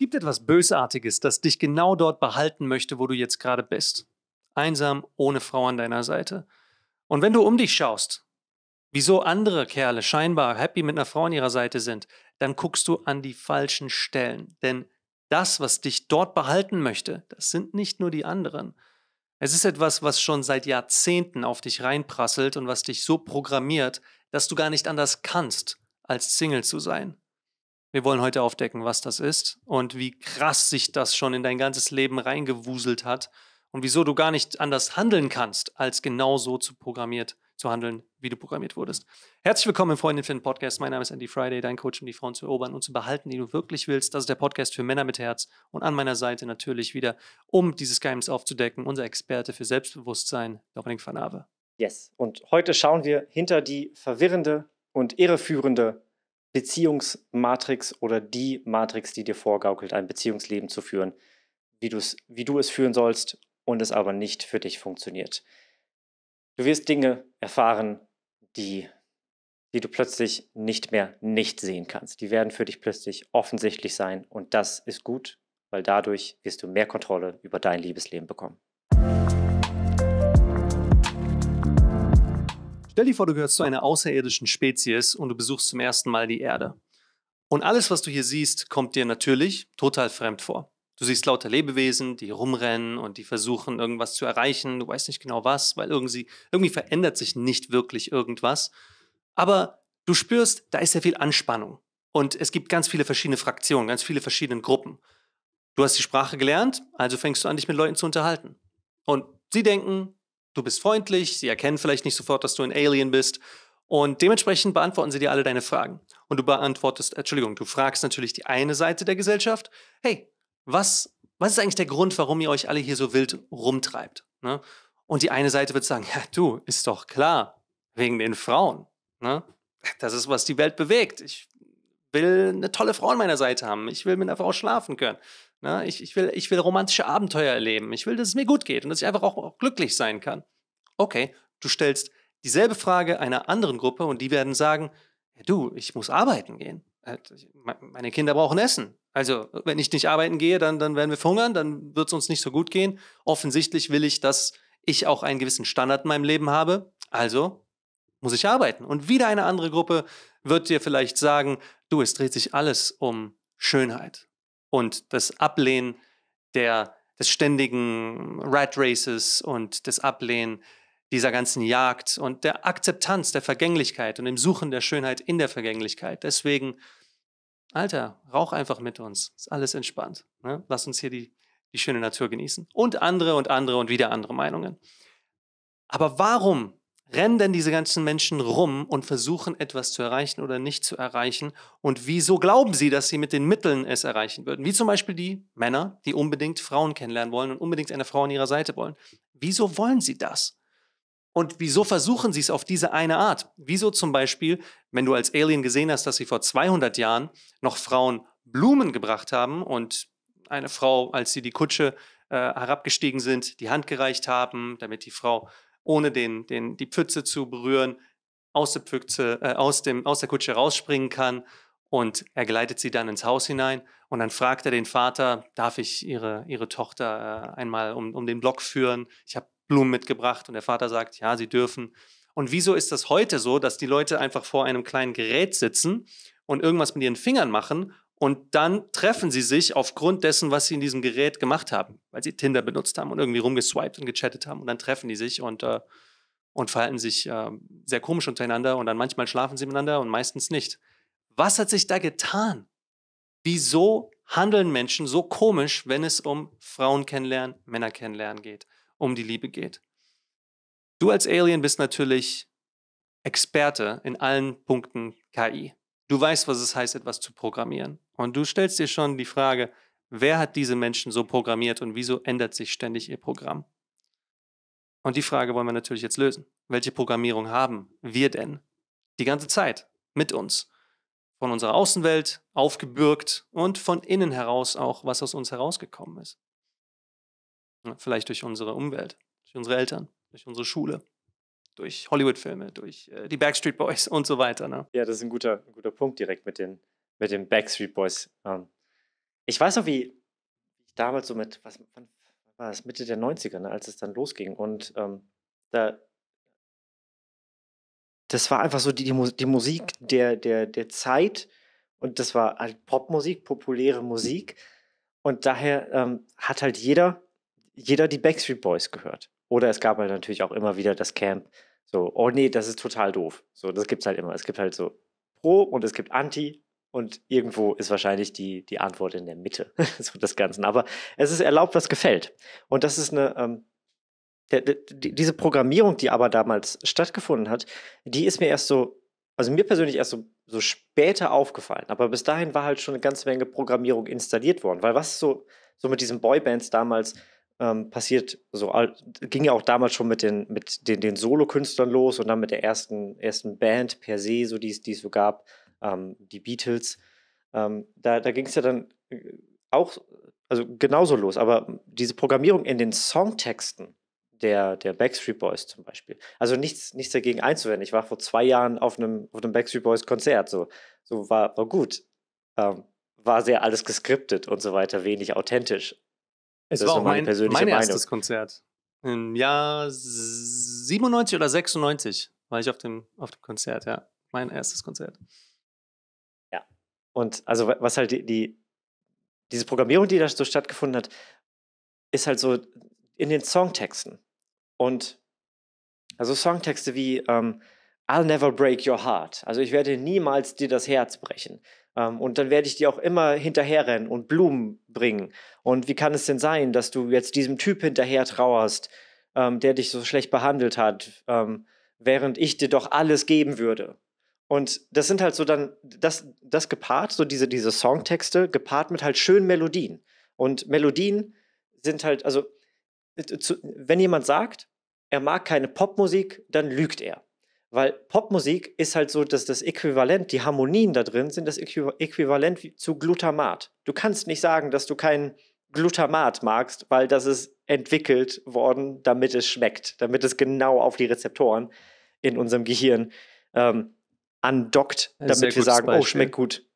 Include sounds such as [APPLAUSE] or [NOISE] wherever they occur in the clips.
gibt etwas Bösartiges, das dich genau dort behalten möchte, wo du jetzt gerade bist. Einsam, ohne Frau an deiner Seite. Und wenn du um dich schaust, wieso andere Kerle scheinbar happy mit einer Frau an ihrer Seite sind, dann guckst du an die falschen Stellen. Denn das, was dich dort behalten möchte, das sind nicht nur die anderen. Es ist etwas, was schon seit Jahrzehnten auf dich reinprasselt und was dich so programmiert, dass du gar nicht anders kannst, als Single zu sein. Wir wollen heute aufdecken, was das ist und wie krass sich das schon in dein ganzes Leben reingewuselt hat und wieso du gar nicht anders handeln kannst, als genau so zu programmiert zu handeln, wie du programmiert wurdest. Herzlich willkommen im Freundin für den Podcast. Mein Name ist Andy Friday, dein Coach, um die Frauen zu erobern und zu behalten, die du wirklich willst. Das ist der Podcast für Männer mit Herz und an meiner Seite natürlich wieder, um dieses Geheimnis aufzudecken, unser Experte für Selbstbewusstsein, Dominik Fanave. Yes, und heute schauen wir hinter die verwirrende und irreführende Beziehungsmatrix oder die Matrix, die dir vorgaukelt, ein Beziehungsleben zu führen, wie, wie du es führen sollst und es aber nicht für dich funktioniert. Du wirst Dinge erfahren, die, die du plötzlich nicht mehr nicht sehen kannst. Die werden für dich plötzlich offensichtlich sein und das ist gut, weil dadurch wirst du mehr Kontrolle über dein Liebesleben bekommen. Stell dir vor, du gehörst zu einer außerirdischen Spezies und du besuchst zum ersten Mal die Erde. Und alles, was du hier siehst, kommt dir natürlich total fremd vor. Du siehst lauter Lebewesen, die rumrennen und die versuchen, irgendwas zu erreichen. Du weißt nicht genau was, weil irgendwie, irgendwie verändert sich nicht wirklich irgendwas. Aber du spürst, da ist sehr viel Anspannung. Und es gibt ganz viele verschiedene Fraktionen, ganz viele verschiedene Gruppen. Du hast die Sprache gelernt, also fängst du an, dich mit Leuten zu unterhalten. Und sie denken, du bist freundlich, sie erkennen vielleicht nicht sofort, dass du ein Alien bist. Und dementsprechend beantworten sie dir alle deine Fragen. Und du beantwortest, Entschuldigung, du fragst natürlich die eine Seite der Gesellschaft, hey, was, was ist eigentlich der Grund, warum ihr euch alle hier so wild rumtreibt? Ne? Und die eine Seite wird sagen, ja, du, ist doch klar, wegen den Frauen. Ne? Das ist, was die Welt bewegt. Ich will eine tolle Frau an meiner Seite haben. Ich will mit einer Frau schlafen können. Ne? Ich, ich, will, ich will romantische Abenteuer erleben. Ich will, dass es mir gut geht und dass ich einfach auch, auch glücklich sein kann. Okay, du stellst dieselbe Frage einer anderen Gruppe und die werden sagen, du, ich muss arbeiten gehen. Äh, meine Kinder brauchen Essen. Also, wenn ich nicht arbeiten gehe, dann, dann werden wir verhungern, dann wird es uns nicht so gut gehen. Offensichtlich will ich, dass ich auch einen gewissen Standard in meinem Leben habe. Also muss ich arbeiten. Und wieder eine andere Gruppe wird dir vielleicht sagen, du, es dreht sich alles um Schönheit und das Ablehnen der, des ständigen Rat Races und das Ablehnen dieser ganzen Jagd und der Akzeptanz der Vergänglichkeit und dem Suchen der Schönheit in der Vergänglichkeit. Deswegen, Alter, rauch einfach mit uns. Ist alles entspannt. Ne? Lass uns hier die, die schöne Natur genießen. Und andere und andere und wieder andere Meinungen. Aber warum rennen denn diese ganzen Menschen rum und versuchen etwas zu erreichen oder nicht zu erreichen? Und wieso glauben sie, dass sie mit den Mitteln es erreichen würden? Wie zum Beispiel die Männer, die unbedingt Frauen kennenlernen wollen und unbedingt eine Frau an ihrer Seite wollen. Wieso wollen sie das? Und wieso versuchen sie es auf diese eine Art? Wieso zum Beispiel, wenn du als Alien gesehen hast, dass sie vor 200 Jahren noch Frauen Blumen gebracht haben und eine Frau, als sie die Kutsche äh, herabgestiegen sind, die Hand gereicht haben, damit die Frau ohne den, den, die Pfütze zu berühren, aus der, Pfütze, äh, aus, dem, aus der Kutsche rausspringen kann und er geleitet sie dann ins Haus hinein und dann fragt er den Vater, darf ich ihre, ihre Tochter äh, einmal um, um den Block führen? Ich habe Blumen mitgebracht und der Vater sagt, ja, sie dürfen. Und wieso ist das heute so, dass die Leute einfach vor einem kleinen Gerät sitzen und irgendwas mit ihren Fingern machen und dann treffen sie sich aufgrund dessen, was sie in diesem Gerät gemacht haben, weil sie Tinder benutzt haben und irgendwie rumgeswiped und gechattet haben. Und dann treffen die sich und, äh, und verhalten sich äh, sehr komisch untereinander. Und dann manchmal schlafen sie miteinander und meistens nicht. Was hat sich da getan? Wieso handeln Menschen so komisch, wenn es um Frauen kennenlernen, Männer kennenlernen geht, um die Liebe geht? Du als Alien bist natürlich Experte in allen Punkten KI. Du weißt, was es heißt, etwas zu programmieren. Und du stellst dir schon die Frage, wer hat diese Menschen so programmiert und wieso ändert sich ständig ihr Programm? Und die Frage wollen wir natürlich jetzt lösen. Welche Programmierung haben wir denn die ganze Zeit mit uns? Von unserer Außenwelt aufgebürgt und von innen heraus auch, was aus uns herausgekommen ist. Vielleicht durch unsere Umwelt, durch unsere Eltern, durch unsere Schule, durch Hollywood-Filme, durch äh, die Backstreet Boys und so weiter. Ne? Ja, das ist ein guter, ein guter Punkt direkt mit den, mit den Backstreet Boys. Ähm, ich weiß noch, wie ich damals so mit, was war das, Mitte der 90er, ne, als es dann losging. Und ähm, da, das war einfach so die, die, die Musik der, der, der Zeit und das war halt Popmusik, populäre Musik. Und daher ähm, hat halt jeder, jeder die Backstreet Boys gehört. Oder es gab halt natürlich auch immer wieder das Camp, so, oh nee, das ist total doof. So, das es halt immer. Es gibt halt so Pro und es gibt Anti und irgendwo ist wahrscheinlich die, die Antwort in der Mitte [LAUGHS] so des Ganzen. Aber es ist erlaubt, was gefällt. Und das ist eine, ähm, der, der, diese Programmierung, die aber damals stattgefunden hat, die ist mir erst so, also mir persönlich erst so, so später aufgefallen. Aber bis dahin war halt schon eine ganze Menge Programmierung installiert worden. Weil was so, so mit diesen Boybands damals ähm, passiert so, ging ja auch damals schon mit den, mit den, den solo los und dann mit der ersten, ersten Band per se, so die es, die es so gab, ähm, die Beatles. Ähm, da da ging es ja dann äh, auch, also genauso los, aber diese Programmierung in den Songtexten der, der Backstreet Boys zum Beispiel. Also nichts, nichts dagegen einzuwenden. Ich war vor zwei Jahren auf einem, auf einem Backstreet Boys Konzert, so, so war, war gut. Ähm, war sehr alles geskriptet und so weiter, wenig authentisch es das war auch mein, mein Meinung. Konzert. Im Jahr 97 oder 96 war ich auf dem, auf dem Konzert, ja. Mein erstes Konzert. Ja. Und also was halt die, die diese Programmierung, die da so stattgefunden hat, ist halt so in den Songtexten. Und also Songtexte wie ähm, I'll never break your heart. Also ich werde niemals dir das Herz brechen. Ähm, und dann werde ich dir auch immer hinterherrennen und Blumen bringen. Und wie kann es denn sein, dass du jetzt diesem Typ hinterher trauerst, ähm, der dich so schlecht behandelt hat, ähm, während ich dir doch alles geben würde? Und das sind halt so dann, das, das gepaart, so diese, diese Songtexte, gepaart mit halt schönen Melodien. Und Melodien sind halt, also, äh, wenn jemand sagt, er mag keine Popmusik, dann lügt er. Weil Popmusik ist halt so, dass das Äquivalent, die Harmonien da drin sind das Äquivalent zu Glutamat. Du kannst nicht sagen, dass du kein Glutamat magst, weil das ist entwickelt worden, damit es schmeckt, damit es genau auf die Rezeptoren in unserem Gehirn ähm, andockt, damit wir sagen, oh, Beispiel. oh, schmeckt gut.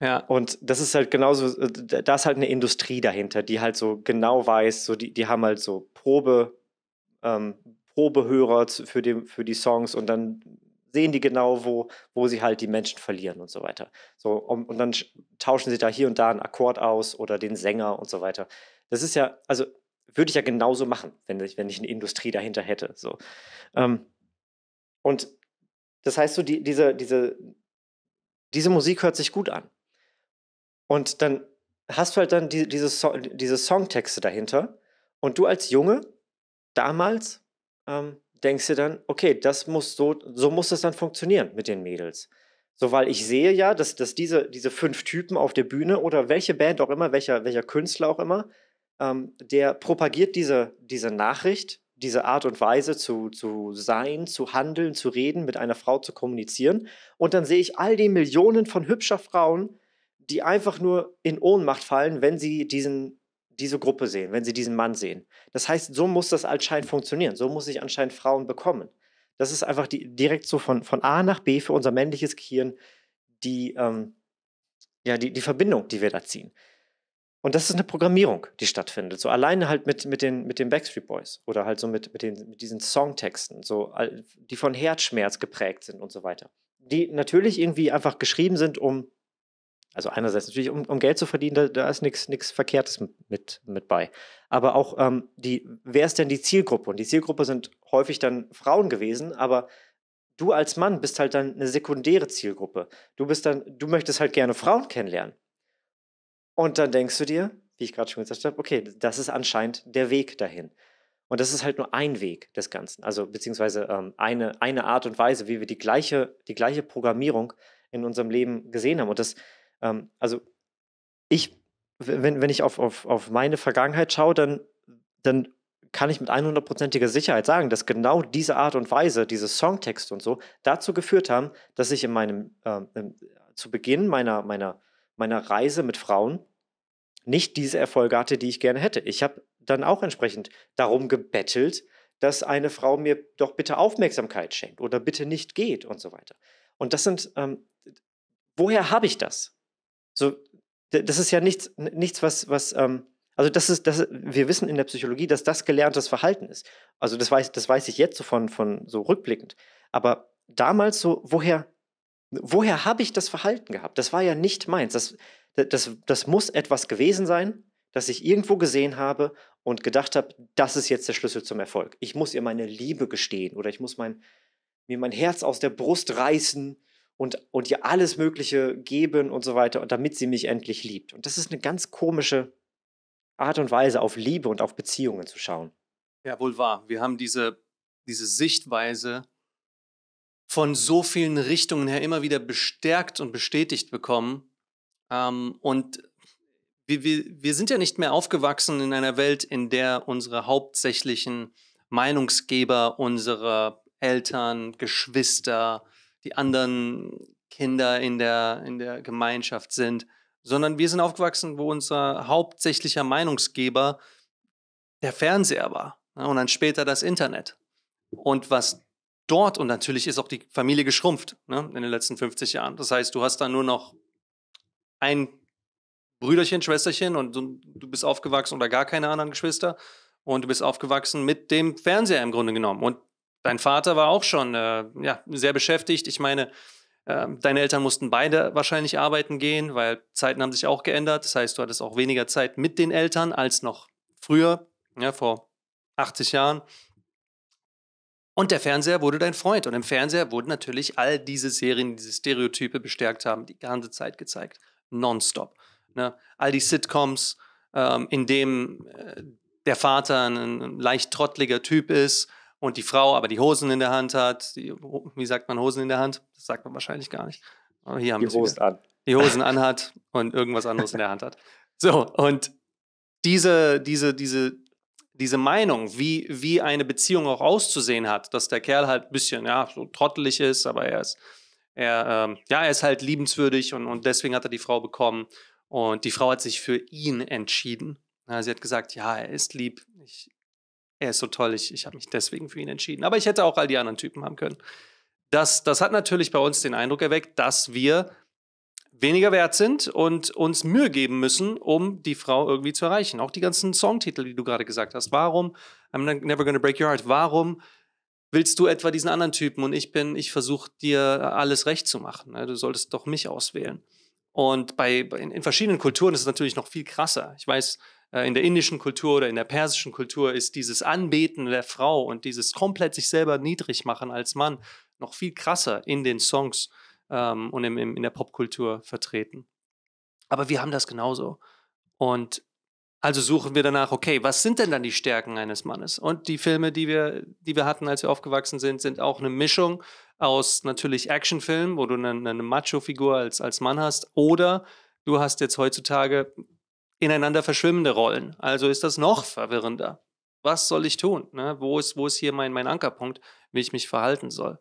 Ja. Und das ist halt genauso, äh, da ist halt eine Industrie dahinter, die halt so genau weiß, so die, die haben halt so Probe, ähm, Probehörer für, die, für die Songs und dann sehen die genau, wo, wo sie halt die Menschen verlieren und so weiter. So, um, und dann tauschen sie da hier und da einen Akkord aus oder den Sänger und so weiter. Das ist ja, also würde ich ja genauso machen, wenn ich, wenn ich eine Industrie dahinter hätte. So. Ähm, und das heißt so, die, diese, diese, diese Musik hört sich gut an. Und dann hast du halt dann die, diese, so diese Songtexte dahinter. Und du als Junge damals ähm, denkst du dann, okay, das muss so, so muss das dann funktionieren mit den Mädels. So, weil ich sehe ja, dass, dass diese, diese fünf Typen auf der Bühne oder welche Band auch immer, welcher, welcher Künstler auch immer, ähm, der propagiert diese, diese Nachricht, diese Art und Weise zu, zu sein, zu handeln, zu reden, mit einer Frau zu kommunizieren. Und dann sehe ich all die Millionen von hübscher Frauen, die einfach nur in Ohnmacht fallen, wenn sie diesen diese Gruppe sehen, wenn sie diesen Mann sehen. Das heißt, so muss das anscheinend funktionieren. So muss ich anscheinend Frauen bekommen. Das ist einfach die, direkt so von, von A nach B für unser männliches Gehirn die, ähm, ja, die, die Verbindung, die wir da ziehen. Und das ist eine Programmierung, die stattfindet. So alleine halt mit, mit, den, mit den Backstreet Boys oder halt so mit, mit, den, mit diesen Songtexten, so, die von Herzschmerz geprägt sind und so weiter. Die natürlich irgendwie einfach geschrieben sind, um also einerseits natürlich, um, um, Geld zu verdienen, da, da ist nichts Verkehrtes mit, mit bei. Aber auch ähm, die, wer ist denn die Zielgruppe? Und die Zielgruppe sind häufig dann Frauen gewesen, aber du als Mann bist halt dann eine sekundäre Zielgruppe. Du bist dann, du möchtest halt gerne Frauen kennenlernen. Und dann denkst du dir, wie ich gerade schon gesagt habe, okay, das ist anscheinend der Weg dahin. Und das ist halt nur ein Weg des Ganzen, also beziehungsweise ähm, eine, eine Art und Weise, wie wir die gleiche, die gleiche Programmierung in unserem Leben gesehen haben. Und das, ähm, also ich, wenn, wenn ich auf, auf, auf meine Vergangenheit schaue, dann, dann kann ich mit 100%iger Sicherheit sagen, dass genau diese Art und Weise, diese Songtexte und so, dazu geführt haben, dass ich in meinem, ähm, zu Beginn meiner, meiner, meiner Reise mit Frauen nicht diese Erfolge hatte, die ich gerne hätte. Ich habe dann auch entsprechend darum gebettelt, dass eine Frau mir doch bitte Aufmerksamkeit schenkt oder bitte nicht geht und so weiter. Und das sind, ähm, woher habe ich das? So, das ist ja nichts, nichts was, was ähm, also das ist, das, wir wissen in der Psychologie, dass das gelerntes Verhalten ist. Also das weiß, das weiß ich jetzt so von, von so rückblickend. Aber damals so, woher, woher habe ich das Verhalten gehabt? Das war ja nicht meins. Das, das, das muss etwas gewesen sein, das ich irgendwo gesehen habe und gedacht habe, das ist jetzt der Schlüssel zum Erfolg. Ich muss ihr meine Liebe gestehen oder ich muss mein, mir mein Herz aus der Brust reißen und, und ihr alles Mögliche geben und so weiter, und damit sie mich endlich liebt. Und das ist eine ganz komische Art und Weise, auf Liebe und auf Beziehungen zu schauen. Ja, wohl wahr. Wir haben diese, diese Sichtweise von so vielen Richtungen her immer wieder bestärkt und bestätigt bekommen. Ähm, und wir, wir, wir sind ja nicht mehr aufgewachsen in einer Welt, in der unsere hauptsächlichen Meinungsgeber, unsere Eltern, Geschwister, die anderen Kinder in der, in der Gemeinschaft sind, sondern wir sind aufgewachsen, wo unser hauptsächlicher Meinungsgeber der Fernseher war ne, und dann später das Internet. Und was dort, und natürlich ist auch die Familie geschrumpft ne, in den letzten 50 Jahren. Das heißt, du hast da nur noch ein Brüderchen, Schwesterchen und du, du bist aufgewachsen oder gar keine anderen Geschwister und du bist aufgewachsen mit dem Fernseher im Grunde genommen. Und Dein Vater war auch schon äh, ja, sehr beschäftigt. Ich meine, äh, deine Eltern mussten beide wahrscheinlich arbeiten gehen, weil Zeiten haben sich auch geändert. Das heißt, du hattest auch weniger Zeit mit den Eltern als noch früher, ja, vor 80 Jahren. Und der Fernseher wurde dein Freund. Und im Fernseher wurden natürlich all diese Serien, die diese Stereotype bestärkt haben, die ganze Zeit gezeigt. Nonstop. Ne? All die Sitcoms, ähm, in dem äh, der Vater ein, ein leicht trottliger Typ ist, und die Frau aber die Hosen in der Hand hat. Die, oh, wie sagt man Hosen in der Hand? Das sagt man wahrscheinlich gar nicht. Aber hier haben die Hosen an. Die Hosen anhat und irgendwas anderes in der Hand hat. So, und diese, diese, diese, diese Meinung, wie, wie eine Beziehung auch auszusehen hat, dass der Kerl halt ein bisschen, ja, so trottelig ist, aber er ist, er, ähm, ja, er ist halt liebenswürdig und, und deswegen hat er die Frau bekommen. Und die Frau hat sich für ihn entschieden. Ja, sie hat gesagt, ja, er ist lieb, ich er ist so toll, ich, ich habe mich deswegen für ihn entschieden. Aber ich hätte auch all die anderen Typen haben können. Das, das hat natürlich bei uns den Eindruck erweckt, dass wir weniger wert sind und uns Mühe geben müssen, um die Frau irgendwie zu erreichen. Auch die ganzen Songtitel, die du gerade gesagt hast. Warum I'm ne-, Never Gonna Break Your Heart? Warum willst du etwa diesen anderen Typen und ich bin, ich versuche dir alles recht zu machen. Ne? Du solltest doch mich auswählen. Und bei, in, in verschiedenen Kulturen ist es natürlich noch viel krasser. Ich weiß, äh, in der indischen Kultur oder in der persischen Kultur ist dieses Anbeten der Frau und dieses komplett sich selber niedrig machen als Mann noch viel krasser in den Songs ähm, und im, im, in der Popkultur vertreten. Aber wir haben das genauso. Und also suchen wir danach, okay, was sind denn dann die Stärken eines Mannes? Und die Filme, die wir, die wir hatten, als wir aufgewachsen sind, sind auch eine Mischung aus natürlich Actionfilmen, wo du eine, eine Macho-Figur als, als Mann hast, oder du hast jetzt heutzutage ineinander verschwimmende Rollen. Also ist das noch verwirrender. Was soll ich tun? Ne? Wo, ist, wo ist hier mein, mein Ankerpunkt, wie ich mich verhalten soll?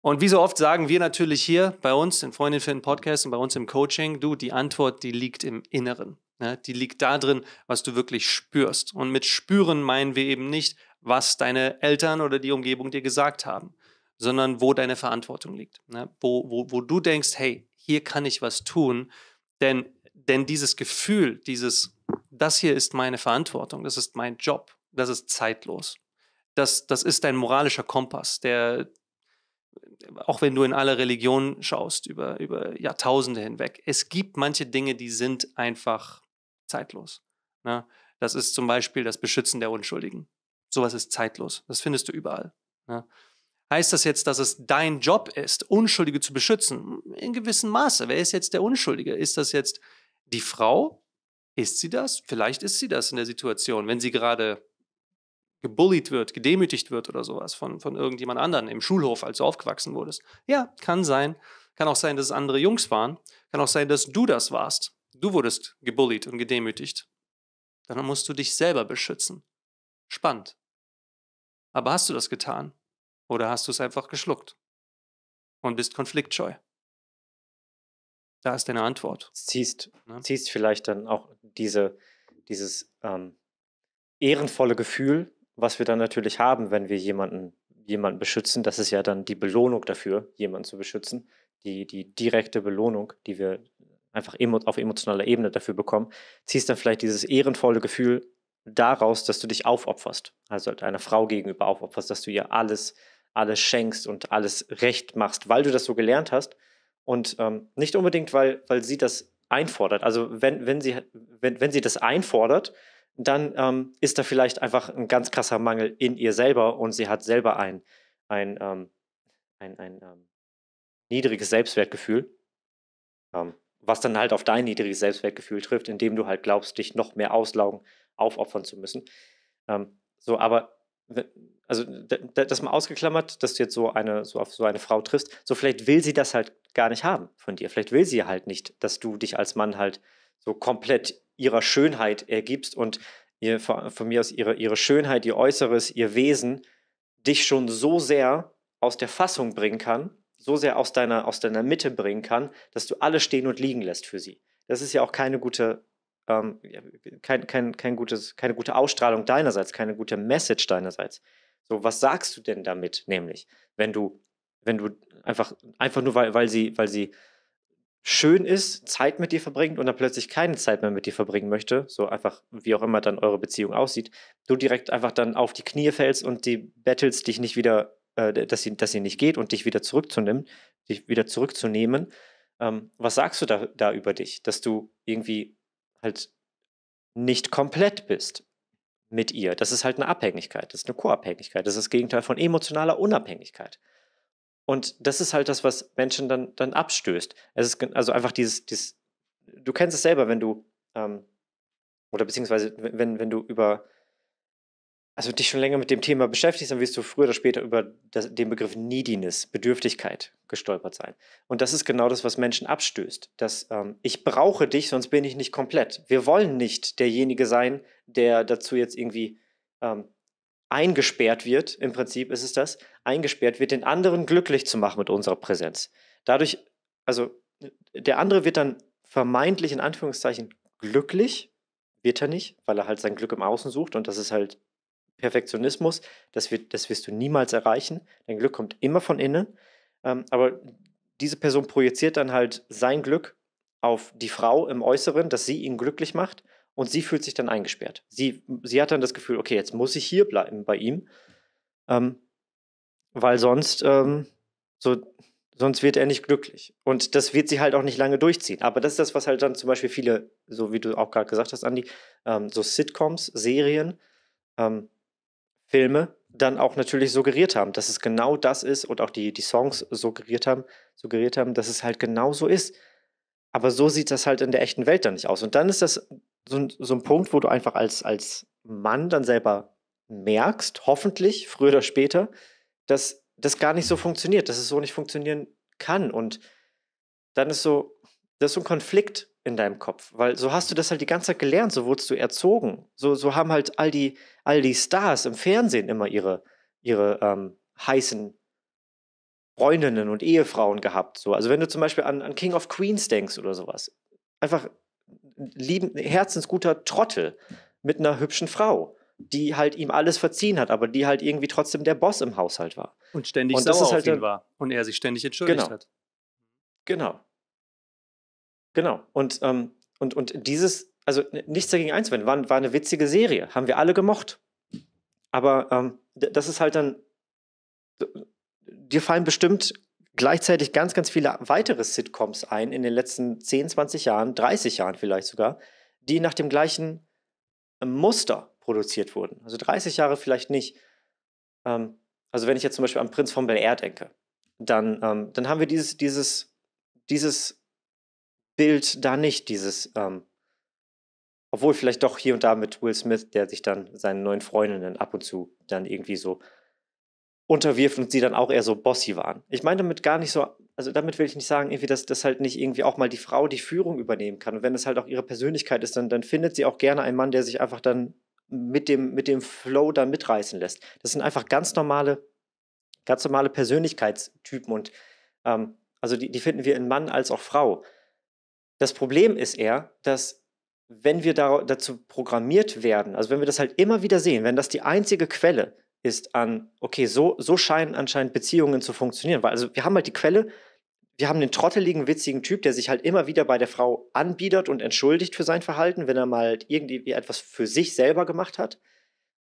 Und wie so oft sagen wir natürlich hier bei uns, in Freundin für den Podcast und bei uns im Coaching, du, die Antwort, die liegt im Inneren. Ne? Die liegt da drin, was du wirklich spürst. Und mit spüren meinen wir eben nicht, was deine Eltern oder die Umgebung dir gesagt haben, sondern wo deine Verantwortung liegt. Ne? Wo, wo, wo du denkst, hey, hier kann ich was tun, denn denn dieses Gefühl, dieses, das hier ist meine Verantwortung, das ist mein Job, das ist zeitlos. Das, das ist ein moralischer Kompass, der, auch wenn du in alle Religionen schaust, über, über Jahrtausende hinweg, es gibt manche Dinge, die sind einfach zeitlos. Ne? Das ist zum Beispiel das Beschützen der Unschuldigen. Sowas ist zeitlos. Das findest du überall. Ne? Heißt das jetzt, dass es dein Job ist, Unschuldige zu beschützen? In gewissem Maße. Wer ist jetzt der Unschuldige? Ist das jetzt die Frau, ist sie das? Vielleicht ist sie das in der Situation, wenn sie gerade gebullied wird, gedemütigt wird oder sowas von, von irgendjemand anderen im Schulhof, als du aufgewachsen wurdest. Ja, kann sein. Kann auch sein, dass es andere Jungs waren. Kann auch sein, dass du das warst. Du wurdest gebullied und gedemütigt. Dann musst du dich selber beschützen. Spannend. Aber hast du das getan? Oder hast du es einfach geschluckt? Und bist konfliktscheu? Da ist deine Antwort. Ziehst, ne? ziehst vielleicht dann auch diese, dieses ähm, ehrenvolle Gefühl, was wir dann natürlich haben, wenn wir jemanden, jemanden beschützen. Das ist ja dann die Belohnung dafür, jemanden zu beschützen. Die, die direkte Belohnung, die wir einfach emo auf emotionaler Ebene dafür bekommen, ziehst dann vielleicht dieses ehrenvolle Gefühl daraus, dass du dich aufopferst, also deiner Frau gegenüber aufopferst, dass du ihr alles, alles schenkst und alles recht machst, weil du das so gelernt hast und ähm, nicht unbedingt, weil, weil sie das einfordert. Also wenn, wenn, sie, wenn, wenn sie das einfordert, dann ähm, ist da vielleicht einfach ein ganz krasser Mangel in ihr selber und sie hat selber ein, ein, ähm, ein, ein ähm, niedriges Selbstwertgefühl, ähm, was dann halt auf dein niedriges Selbstwertgefühl trifft, indem du halt glaubst, dich noch mehr auslaugen, aufopfern zu müssen. Ähm, so, aber also das mal ausgeklammert, dass du jetzt so eine, so auf so eine Frau triffst, so vielleicht will sie das halt gar nicht haben von dir. Vielleicht will sie halt nicht, dass du dich als Mann halt so komplett ihrer Schönheit ergibst und ihr, von mir aus ihre, ihre Schönheit, ihr Äußeres, ihr Wesen dich schon so sehr aus der Fassung bringen kann, so sehr aus deiner, aus deiner Mitte bringen kann, dass du alles stehen und liegen lässt für sie. Das ist ja auch keine gute, ähm, kein, kein, kein gutes, keine gute Ausstrahlung deinerseits, keine gute Message deinerseits. So, was sagst du denn damit, nämlich, wenn du, wenn du einfach, einfach nur, weil, weil sie, weil sie schön ist, Zeit mit dir verbringt und dann plötzlich keine Zeit mehr mit dir verbringen möchte, so einfach, wie auch immer dann eure Beziehung aussieht, du direkt einfach dann auf die Knie fällst und die battles dich nicht wieder, äh, dass, sie, dass sie nicht geht und dich wieder zurückzunehmen, dich wieder zurückzunehmen. Ähm, was sagst du da, da über dich? Dass du irgendwie halt nicht komplett bist mit ihr. Das ist halt eine Abhängigkeit, das ist eine Co-Abhängigkeit, das ist das Gegenteil von emotionaler Unabhängigkeit. Und das ist halt das, was Menschen dann, dann abstößt. Es ist also einfach dieses, dieses du kennst es selber, wenn du, ähm, oder beziehungsweise wenn, wenn du über also dich schon länger mit dem Thema beschäftigst, dann wirst du früher oder später über das, den Begriff Neediness, Bedürftigkeit gestolpert sein. Und das ist genau das, was Menschen abstößt. Dass ähm, ich brauche dich, sonst bin ich nicht komplett. Wir wollen nicht derjenige sein, der dazu jetzt irgendwie ähm, eingesperrt wird, im Prinzip ist es das, eingesperrt wird, den anderen glücklich zu machen mit unserer Präsenz. Dadurch, also der andere wird dann vermeintlich in Anführungszeichen glücklich, wird er nicht, weil er halt sein Glück im Außen sucht und das ist halt Perfektionismus, das, wird, das wirst du niemals erreichen. Dein Glück kommt immer von innen. Ähm, aber diese Person projiziert dann halt sein Glück auf die Frau im Äußeren, dass sie ihn glücklich macht und sie fühlt sich dann eingesperrt. Sie, sie hat dann das Gefühl, okay, jetzt muss ich hier bleiben bei ihm, ähm, weil sonst, ähm, so, sonst wird er nicht glücklich. Und das wird sie halt auch nicht lange durchziehen. Aber das ist das, was halt dann zum Beispiel viele, so wie du auch gerade gesagt hast, Andi, ähm, so Sitcoms, Serien, ähm, Filme dann auch natürlich suggeriert haben, dass es genau das ist und auch die, die Songs suggeriert haben, suggeriert haben, dass es halt genau so ist. Aber so sieht das halt in der echten Welt dann nicht aus. Und dann ist das so ein, so ein Punkt, wo du einfach als, als Mann dann selber merkst, hoffentlich, früher oder später, dass das gar nicht so funktioniert, dass es so nicht funktionieren kann. Und dann ist so, das ist so ein Konflikt in deinem Kopf, weil so hast du das halt die ganze Zeit gelernt, so wurdest du erzogen. So, so haben halt all die, all die Stars im Fernsehen immer ihre, ihre ähm, heißen Freundinnen und Ehefrauen gehabt. So. Also wenn du zum Beispiel an, an King of Queens denkst oder sowas, einfach lieben, herzensguter Trottel mit einer hübschen Frau, die halt ihm alles verziehen hat, aber die halt irgendwie trotzdem der Boss im Haushalt war. Und ständig und sauer halt war und er sich ständig entschuldigt genau. hat. Genau. Genau. Und, ähm, und, und dieses, also nichts dagegen einzuwenden, war, war eine witzige Serie, haben wir alle gemocht. Aber ähm, das ist halt dann, dir fallen bestimmt gleichzeitig ganz, ganz viele weitere Sitcoms ein in den letzten 10, 20 Jahren, 30 Jahren vielleicht sogar, die nach dem gleichen ähm, Muster produziert wurden. Also 30 Jahre vielleicht nicht. Ähm, also wenn ich jetzt zum Beispiel an Prinz von Bel Air denke, dann, ähm, dann haben wir dieses, dieses, dieses Bild da nicht dieses, ähm, obwohl vielleicht doch hier und da mit Will Smith, der sich dann seinen neuen Freundinnen ab und zu dann irgendwie so unterwirft und sie dann auch eher so bossy waren. Ich meine damit gar nicht so, also damit will ich nicht sagen, irgendwie, dass das halt nicht irgendwie auch mal die Frau die Führung übernehmen kann. Und wenn es halt auch ihre Persönlichkeit ist, dann, dann findet sie auch gerne einen Mann, der sich einfach dann mit dem, mit dem Flow dann mitreißen lässt. Das sind einfach ganz normale, ganz normale Persönlichkeitstypen und ähm, also die, die finden wir in Mann als auch Frau. Das Problem ist eher, dass wenn wir dazu programmiert werden, also wenn wir das halt immer wieder sehen, wenn das die einzige Quelle ist an, okay, so, so scheinen anscheinend Beziehungen zu funktionieren, weil also wir haben halt die Quelle, wir haben den trotteligen, witzigen Typ, der sich halt immer wieder bei der Frau anbiedert und entschuldigt für sein Verhalten, wenn er mal halt irgendwie etwas für sich selber gemacht hat.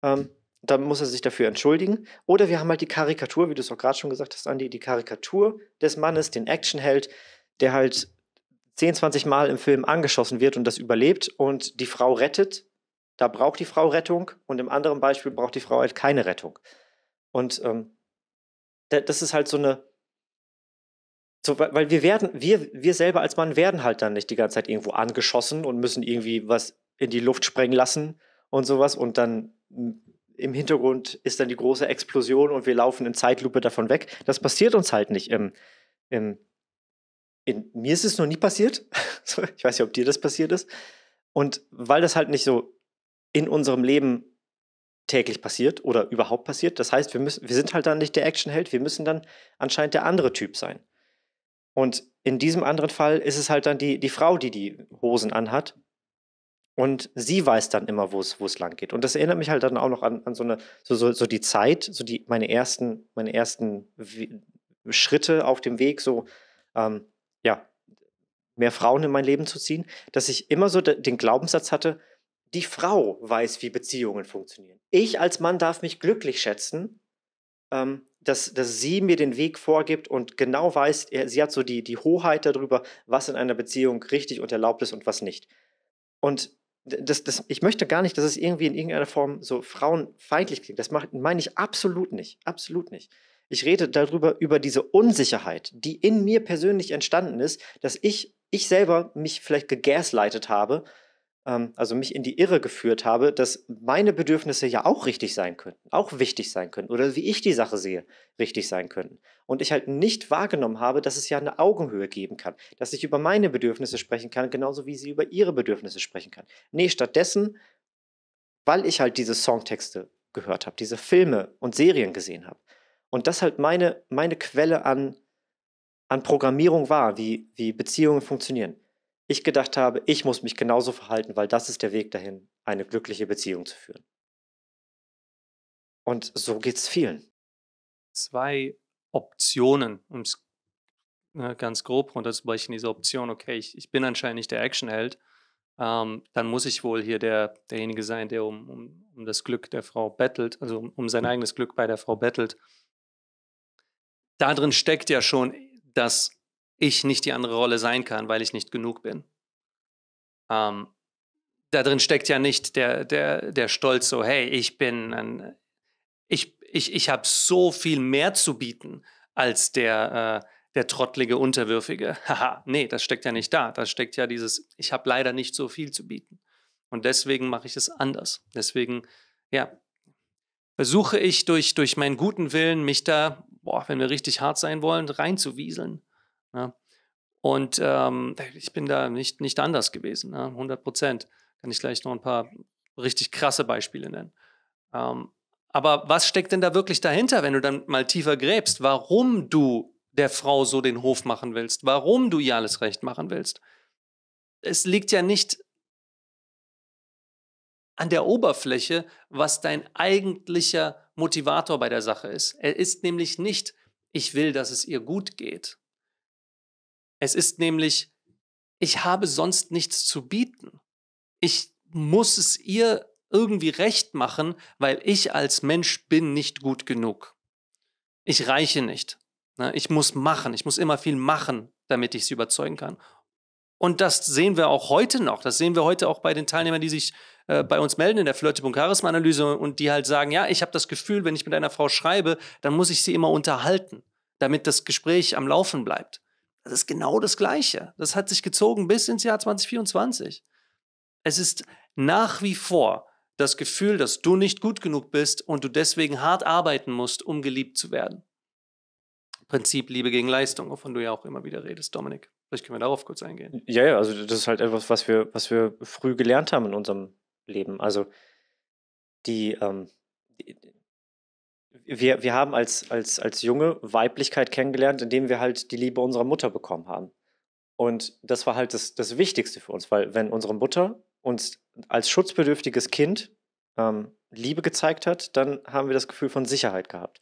Ähm, dann muss er sich dafür entschuldigen. Oder wir haben halt die Karikatur, wie du es auch gerade schon gesagt hast, Andi, die Karikatur des Mannes, den Actionheld, der halt 10, 20 Mal im Film angeschossen wird und das überlebt und die Frau rettet, da braucht die Frau Rettung und im anderen Beispiel braucht die Frau halt keine Rettung. Und ähm, das ist halt so eine, so, weil wir werden, wir, wir selber als Mann werden halt dann nicht die ganze Zeit irgendwo angeschossen und müssen irgendwie was in die Luft sprengen lassen und sowas und dann hm, im Hintergrund ist dann die große Explosion und wir laufen in Zeitlupe davon weg. Das passiert uns halt nicht im, im in, mir ist es noch nie passiert. [LAUGHS] ich weiß nicht, ob dir das passiert ist. Und weil das halt nicht so in unserem Leben täglich passiert oder überhaupt passiert, das heißt, wir, müssen, wir sind halt dann nicht der Actionheld, wir müssen dann anscheinend der andere Typ sein. Und in diesem anderen Fall ist es halt dann die, die Frau, die die Hosen anhat. Und sie weiß dann immer, wo es lang geht. Und das erinnert mich halt dann auch noch an, an so, eine, so, so, so die Zeit, so die, meine ersten, meine ersten Schritte auf dem Weg, so ähm, ja, mehr Frauen in mein Leben zu ziehen, dass ich immer so den Glaubenssatz hatte, die Frau weiß, wie Beziehungen funktionieren. Ich als Mann darf mich glücklich schätzen, ähm, dass, dass sie mir den Weg vorgibt und genau weiß, er, äh, sie hat so die, die Hoheit darüber, was in einer Beziehung richtig und erlaubt ist und was nicht. Und das, das, ich möchte gar nicht, dass es irgendwie in irgendeiner Form so frauenfeindlich klingt. Das meine ich absolut nicht. Absolut nicht. Ich rede darüber, über diese Unsicherheit, die in mir persönlich entstanden ist, dass ich, ich selber mich vielleicht gegaslightet habe, ähm, also mich in die Irre geführt habe, dass meine Bedürfnisse ja auch richtig sein könnten, auch wichtig sein könnten oder wie ich die Sache sehe, richtig sein könnten. Und ich halt nicht wahrgenommen habe, dass es ja eine Augenhöhe geben kann, dass ich über meine Bedürfnisse sprechen kann, genauso wie sie über ihre Bedürfnisse sprechen kann. Nee, stattdessen, weil ich halt diese Songtexte gehört habe, diese Filme und Serien gesehen habe, und das halt meine, meine Quelle an, an Programmierung war, wie, wie Beziehungen funktionieren. Ich gedacht habe, ich muss mich genauso verhalten, weil das ist der Weg dahin, eine glückliche Beziehung zu führen. Und so geht es vielen. Zwei Optionen, um es ne, ganz grob runterzubrechen, diese Option, okay, ich, ich bin anscheinend nicht der Actionheld, ähm, dann muss ich wohl hier der, derjenige sein, der um, um, um das Glück der Frau bettelt, also um, um sein hm. eigenes Glück bei der Frau bettelt da drin steckt ja schon, dass ich nicht die andere Rolle sein kann, weil ich nicht genug bin. Ähm, da drin steckt ja nicht der, der, der Stolz so, hey, ich bin ein, ich, ich, ich habe so viel mehr zu bieten als der, äh, der trottlige Unterwürfige. [LAUGHS] Haha, nee, das steckt ja nicht da. Da steckt ja dieses, ich habe leider nicht so viel zu bieten. Und deswegen mache ich es anders. Deswegen, ja, versuche ich durch, durch meinen guten Willen, mich da boah, wenn wir richtig hart sein wollen, reinzuwieseln. Ja. Ne? Und ähm, ich bin da nicht, nicht anders gewesen, ne? 100 Prozent. Kann ich gleich noch ein paar richtig krasse Beispiele nennen. Ähm, aber was steckt denn da wirklich dahinter, wenn du dann mal tiefer gräbst, warum du der Frau so den Hof machen willst, warum du ihr alles recht machen willst? Es liegt ja nicht an der Oberfläche, was dein eigentlicher Motivator bei der Sache ist. Er ist nämlich nicht, ich will, dass es ihr gut geht. Es ist nämlich, ich habe sonst nichts zu bieten. Ich muss es ihr irgendwie recht machen, weil ich als Mensch bin nicht gut genug. Ich reiche nicht. Ne, ich muss machen, ich muss immer viel machen, damit ich sie überzeugen kann. Und das sehen wir auch heute noch. Das sehen wir heute auch bei den Teilnehmern, die sich äh, bei uns melden in der Flirtip Charisma-Analyse und die halt sagen, ja, ich habe das Gefühl, wenn ich mit einer Frau schreibe, dann muss ich sie immer unterhalten, damit das Gespräch am Laufen bleibt. Das ist genau das Gleiche. Das hat sich gezogen bis ins Jahr 2024. Es ist nach wie vor das Gefühl, dass du nicht gut genug bist und du deswegen hart arbeiten musst, um geliebt zu werden. Prinzip Liebe gegen Leistung, wovon du ja auch immer wieder redest, Dominik. Vielleicht können wir darauf kurz eingehen. Ja, ja, also das ist halt etwas, was wir, was wir früh gelernt haben in unserem Leben. Also die, ähm, wir, wir haben als, als, als Junge Weiblichkeit kennengelernt, indem wir halt die Liebe unserer Mutter bekommen haben. Und das war halt das, das Wichtigste für uns, weil wenn unsere Mutter uns als schutzbedürftiges Kind ähm, Liebe gezeigt hat, dann haben wir das Gefühl von Sicherheit gehabt.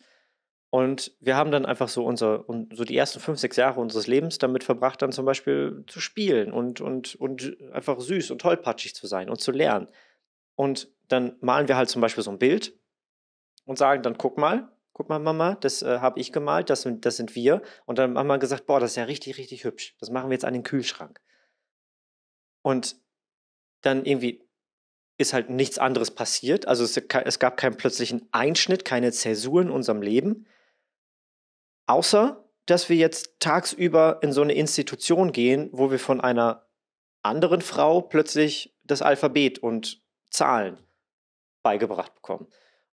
Und wir haben dann einfach so unser, so die ersten fünf, sechs Jahre unseres Lebens damit verbracht, dann zum Beispiel zu spielen und, und, und einfach süß und tollpatschig zu sein und zu lernen. Und dann malen wir halt zum Beispiel so ein Bild und sagen dann, guck mal, guck mal, Mama, das äh, habe ich gemalt, das, das sind wir. Und dann haben wir gesagt, boah, das ist ja richtig, richtig hübsch. Das machen wir jetzt an den Kühlschrank. Und dann irgendwie ist halt nichts anderes passiert. Also es, es gab keinen plötzlichen Einschnitt, keine Zäsur in unserem Leben, Außer, dass wir jetzt tagsüber in so eine Institution gehen, wo wir von einer anderen Frau plötzlich das Alphabet und Zahlen beigebracht bekommen.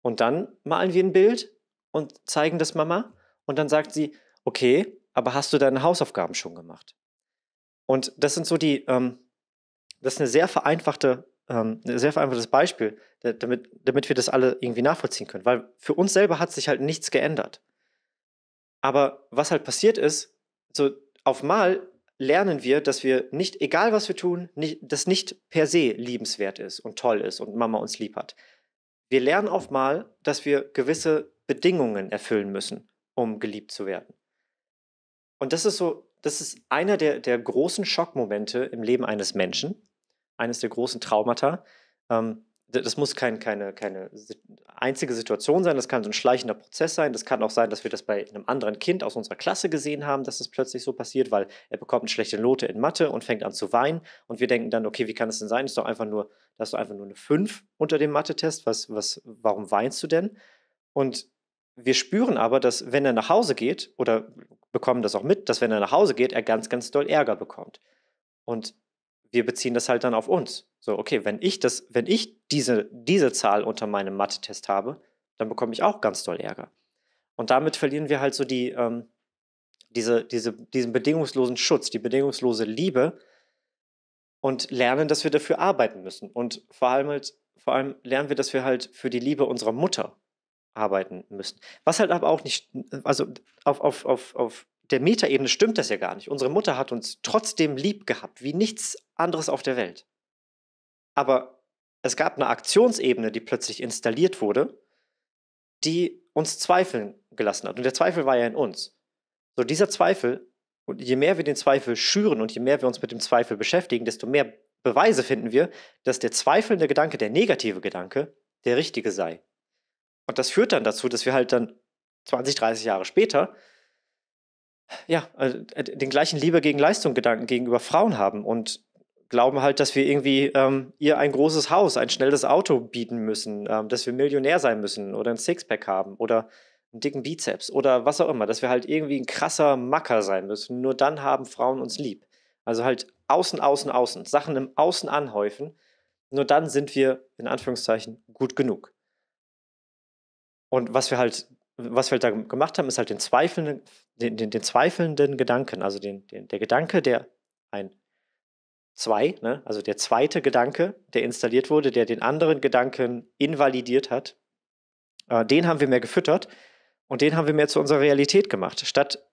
Und dann malen wir ein Bild und zeigen das Mama. Und dann sagt sie, okay, aber hast du deine Hausaufgaben schon gemacht? Und das sind so die, ähm, das ist eine sehr vereinfachte, ähm, ein sehr vereinfachtes Beispiel, damit, damit wir das alle irgendwie nachvollziehen können. Weil für uns selber hat sich halt nichts geändert. Aber was halt passiert ist, so auf Mal lernen wir, dass wir nicht, egal was wir tun, nicht, das nicht per se liebenswert ist und toll ist und Mama uns lieb hat. Wir lernen auf Mal, dass wir gewisse Bedingungen erfüllen müssen, um geliebt zu werden. Und das ist so, das ist einer der, der großen Schockmomente im Leben eines Menschen, eines der großen Traumata, ähm, das muss kein, keine, keine einzige Situation sein, das kann so ein schleichender Prozess sein. Das kann auch sein, dass wir das bei einem anderen Kind aus unserer Klasse gesehen haben, dass das plötzlich so passiert, weil er bekommt eine schlechte Note in Mathe und fängt an zu weinen. Und wir denken dann, okay, wie kann das denn sein? Das ist doch einfach nur, das ist einfach nur eine 5 unter dem Mathe-Test. Was, was, warum weinst du denn? Und wir spüren aber, dass wenn er nach Hause geht, oder bekommen das auch mit, dass wenn er nach Hause geht, er ganz, ganz doll Ärger bekommt. Und wir beziehen das halt dann auf uns. So, okay, wenn ich das, wenn ich diese, diese Zahl unter meinem Mathe-Test habe, dann bekomme ich auch ganz doll Ärger. Und damit verlieren wir halt so die, ähm, diese, diese, diesen bedingungslosen Schutz, die bedingungslose Liebe und lernen, dass wir dafür arbeiten müssen. Und vor allem halt, vor allem lernen wir, dass wir halt für die Liebe unserer Mutter arbeiten müssen. Was halt aber auch nicht, also auf, auf, auf, auf der Metaebene stimmt das ja gar nicht. Unsere Mutter hat uns trotzdem lieb gehabt, wie nichts anderes auf der Welt. Aber es gab eine Aktionsebene, die plötzlich installiert wurde, die uns zweifeln gelassen hat. Und der Zweifel war ja in uns. So dieser Zweifel, und je mehr wir den Zweifel schüren und je mehr wir uns mit dem Zweifel beschäftigen, desto mehr Beweise finden wir, dass der zweifelnde Gedanke, der negative Gedanke, der richtige sei. Und das führt dann dazu, dass wir halt dann 20, 30 Jahre später ja, also, äh, den gleichen Liebe gegen Leistung Gedanken gegenüber Frauen haben und glauben halt, dass wir irgendwie ähm, ihr ein großes Haus, ein schnelles Auto bieten müssen, ähm, dass wir Millionär sein müssen oder ein Sixpack haben oder einen dicken Bizeps oder was auch immer, dass wir halt irgendwie ein krasser Macker sein müssen. Nur dann haben Frauen uns lieb. Also halt außen, außen, außen, Sachen im Außen anhäufen. Nur dann sind wir in Anführungszeichen gut genug. Und was wir halt was wir da gemacht haben, ist halt den zweifelnden, den, den, den zweifelnden Gedanken, also den, den, der Gedanke, der ein zwei, ne? also der zweite Gedanke, der installiert wurde, der den anderen Gedanken invalidiert hat, äh, den haben wir mehr gefüttert und den haben wir mehr zu unserer Realität gemacht. Statt,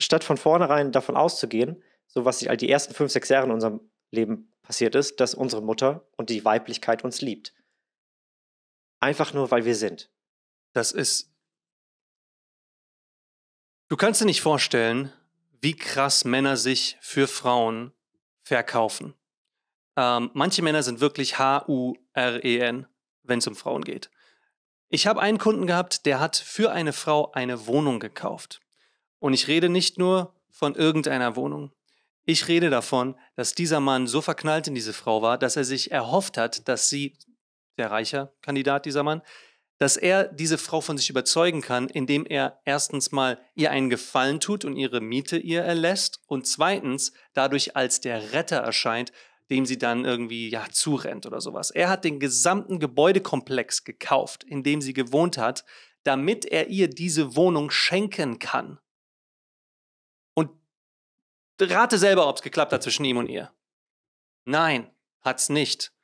statt von vornherein davon auszugehen, so was sich all die ersten fünf, sechs Jahre in unserem Leben passiert ist, dass unsere Mutter und die Weiblichkeit uns liebt. Einfach nur, weil wir sind. Das ist Du kannst dir nicht vorstellen, wie krass Männer sich für Frauen verkaufen. Ähm, manche Männer sind wirklich H-U-R-E-N, wenn es um Frauen geht. Ich habe einen Kunden gehabt, der hat für eine Frau eine Wohnung gekauft. Und ich rede nicht nur von irgendeiner Wohnung. Ich rede davon, dass dieser Mann so verknallt in diese Frau war, dass er sich erhofft hat, dass sie, der reiche Kandidat dieser Mann, dass er diese Frau von sich überzeugen kann, indem er erstens mal ihr einen Gefallen tut und ihre Miete ihr erlässt und zweitens dadurch als der Retter erscheint, dem sie dann irgendwie ja zurennt oder sowas. Er hat den gesamten Gebäudekomplex gekauft, in dem sie gewohnt hat, damit er ihr diese Wohnung schenken kann. Und rate selber, ob es geklappt hat zwischen ihm und ihr. Nein, hat's nicht.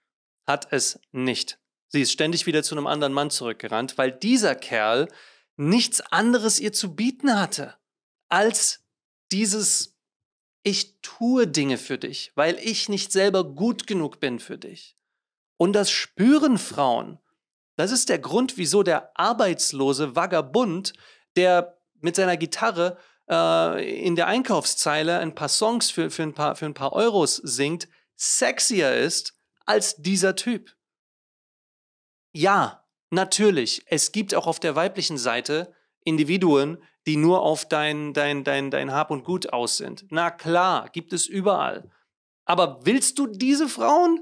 Hat es nicht. Sie ist ständig wieder zu einem anderen Mann zurückgerannt, weil dieser Kerl nichts anderes ihr zu bieten hatte als dieses Ich tue Dinge für dich, weil ich nicht selber gut genug bin für dich. Und das spüren Frauen. Das ist der Grund, wieso der arbeitslose Vagabund, der mit seiner Gitarre äh, in der Einkaufszeile ein paar Songs für, für, ein paar, für ein paar Euros singt, sexier ist als dieser Typ. Ja, natürlich. Es gibt auch auf der weiblichen Seite Individuen, die nur auf dein, dein, dein, dein Hab und Gut aus sind. Na klar, gibt es überall. Aber willst du diese Frauen?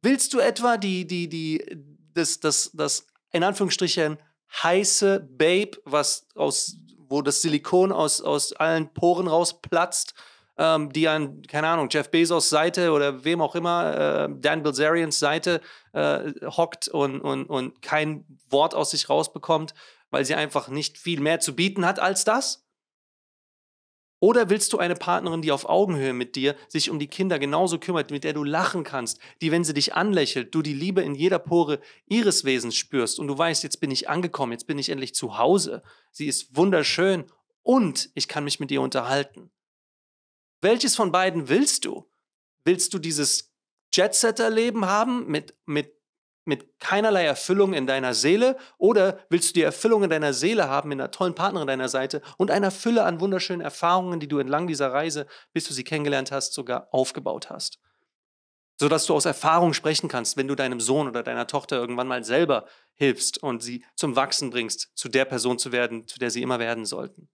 Willst du etwa die, die, die, das, das, das, in Anführungsstrichen, heiße Babe, was aus, wo das Silikon aus, aus allen Poren rausplatzt ähm, die an, keine Ahnung, Jeff Bezos Seite oder wem auch immer, äh, Dan Bilzerians Seite äh, hockt und, und, und kein Wort aus sich rausbekommt, weil sie einfach nicht viel mehr zu bieten hat als das? Oder willst du eine Partnerin, die auf Augenhöhe mit dir sich um die Kinder genauso kümmert, mit der du lachen kannst, die, wenn sie dich anlächelt, du die Liebe in jeder Pore ihres Wesens spürst und du weißt, jetzt bin ich angekommen, jetzt bin ich endlich zu Hause, sie ist wunderschön und ich kann mich mit ihr unterhalten. Welches von beiden willst du? Willst du dieses Jetsetter-Leben haben mit, mit, mit keinerlei Erfüllung in deiner Seele? Oder willst du die Erfüllung in deiner Seele haben mit einer tollen Partnerin deiner Seite und einer Fülle an wunderschönen Erfahrungen, die du entlang dieser Reise, bis du sie kennengelernt hast, sogar aufgebaut hast? Sodass du aus Erfahrung sprechen kannst, wenn du deinem Sohn oder deiner Tochter irgendwann mal selber hilfst und sie zum Wachsen bringst, zu der Person zu werden, zu der sie immer werden sollten.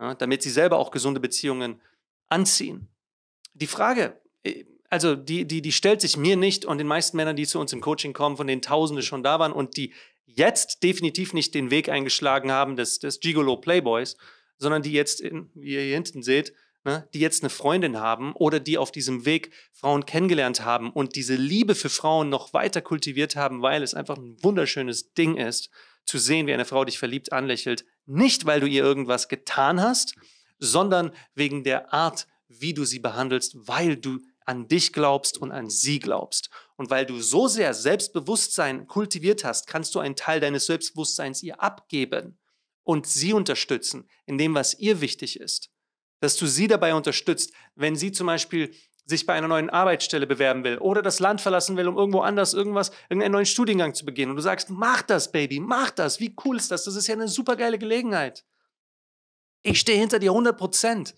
Ja, damit sie selber auch gesunde Beziehungen anziehen. Die Frage, äh, also die, die, die stellt sich mir nicht und den meisten Männern, die zu uns im Coaching kommen, von denen Tausende schon da waren und die jetzt definitiv nicht den Weg eingeschlagen haben des, des Gigolo Playboys, sondern die jetzt, in, wie ihr hier hinten seht, ne, die jetzt eine Freundin haben oder die auf diesem Weg Frauen kennengelernt haben und diese Liebe für Frauen noch weiter kultiviert haben, weil es einfach ein wunderschönes Ding ist, zu sehen, wie eine Frau dich verliebt anlächelt. Nicht, weil du ihr irgendwas getan hast, sondern wegen der Art, wie du sie behandelst, weil du an dich glaubst und an sie glaubst. Und weil du so sehr Selbstbewusstsein kultiviert hast, kannst du einen Teil deines Selbstbewusstseins ihr abgeben und sie unterstützen in dem, was ihr wichtig ist. Dass du sie dabei unterstützt, wenn sie zum Beispiel sich bei einer neuen Arbeitsstelle bewerben will oder das Land verlassen will, um irgendwo anders irgendwas, irgendeinen neuen Studiengang zu beginnen. Und du sagst, mach das, Baby, mach das. Wie cool ist das? Das ist ja eine super geile Gelegenheit. Ich stehe hinter dir 100 Prozent.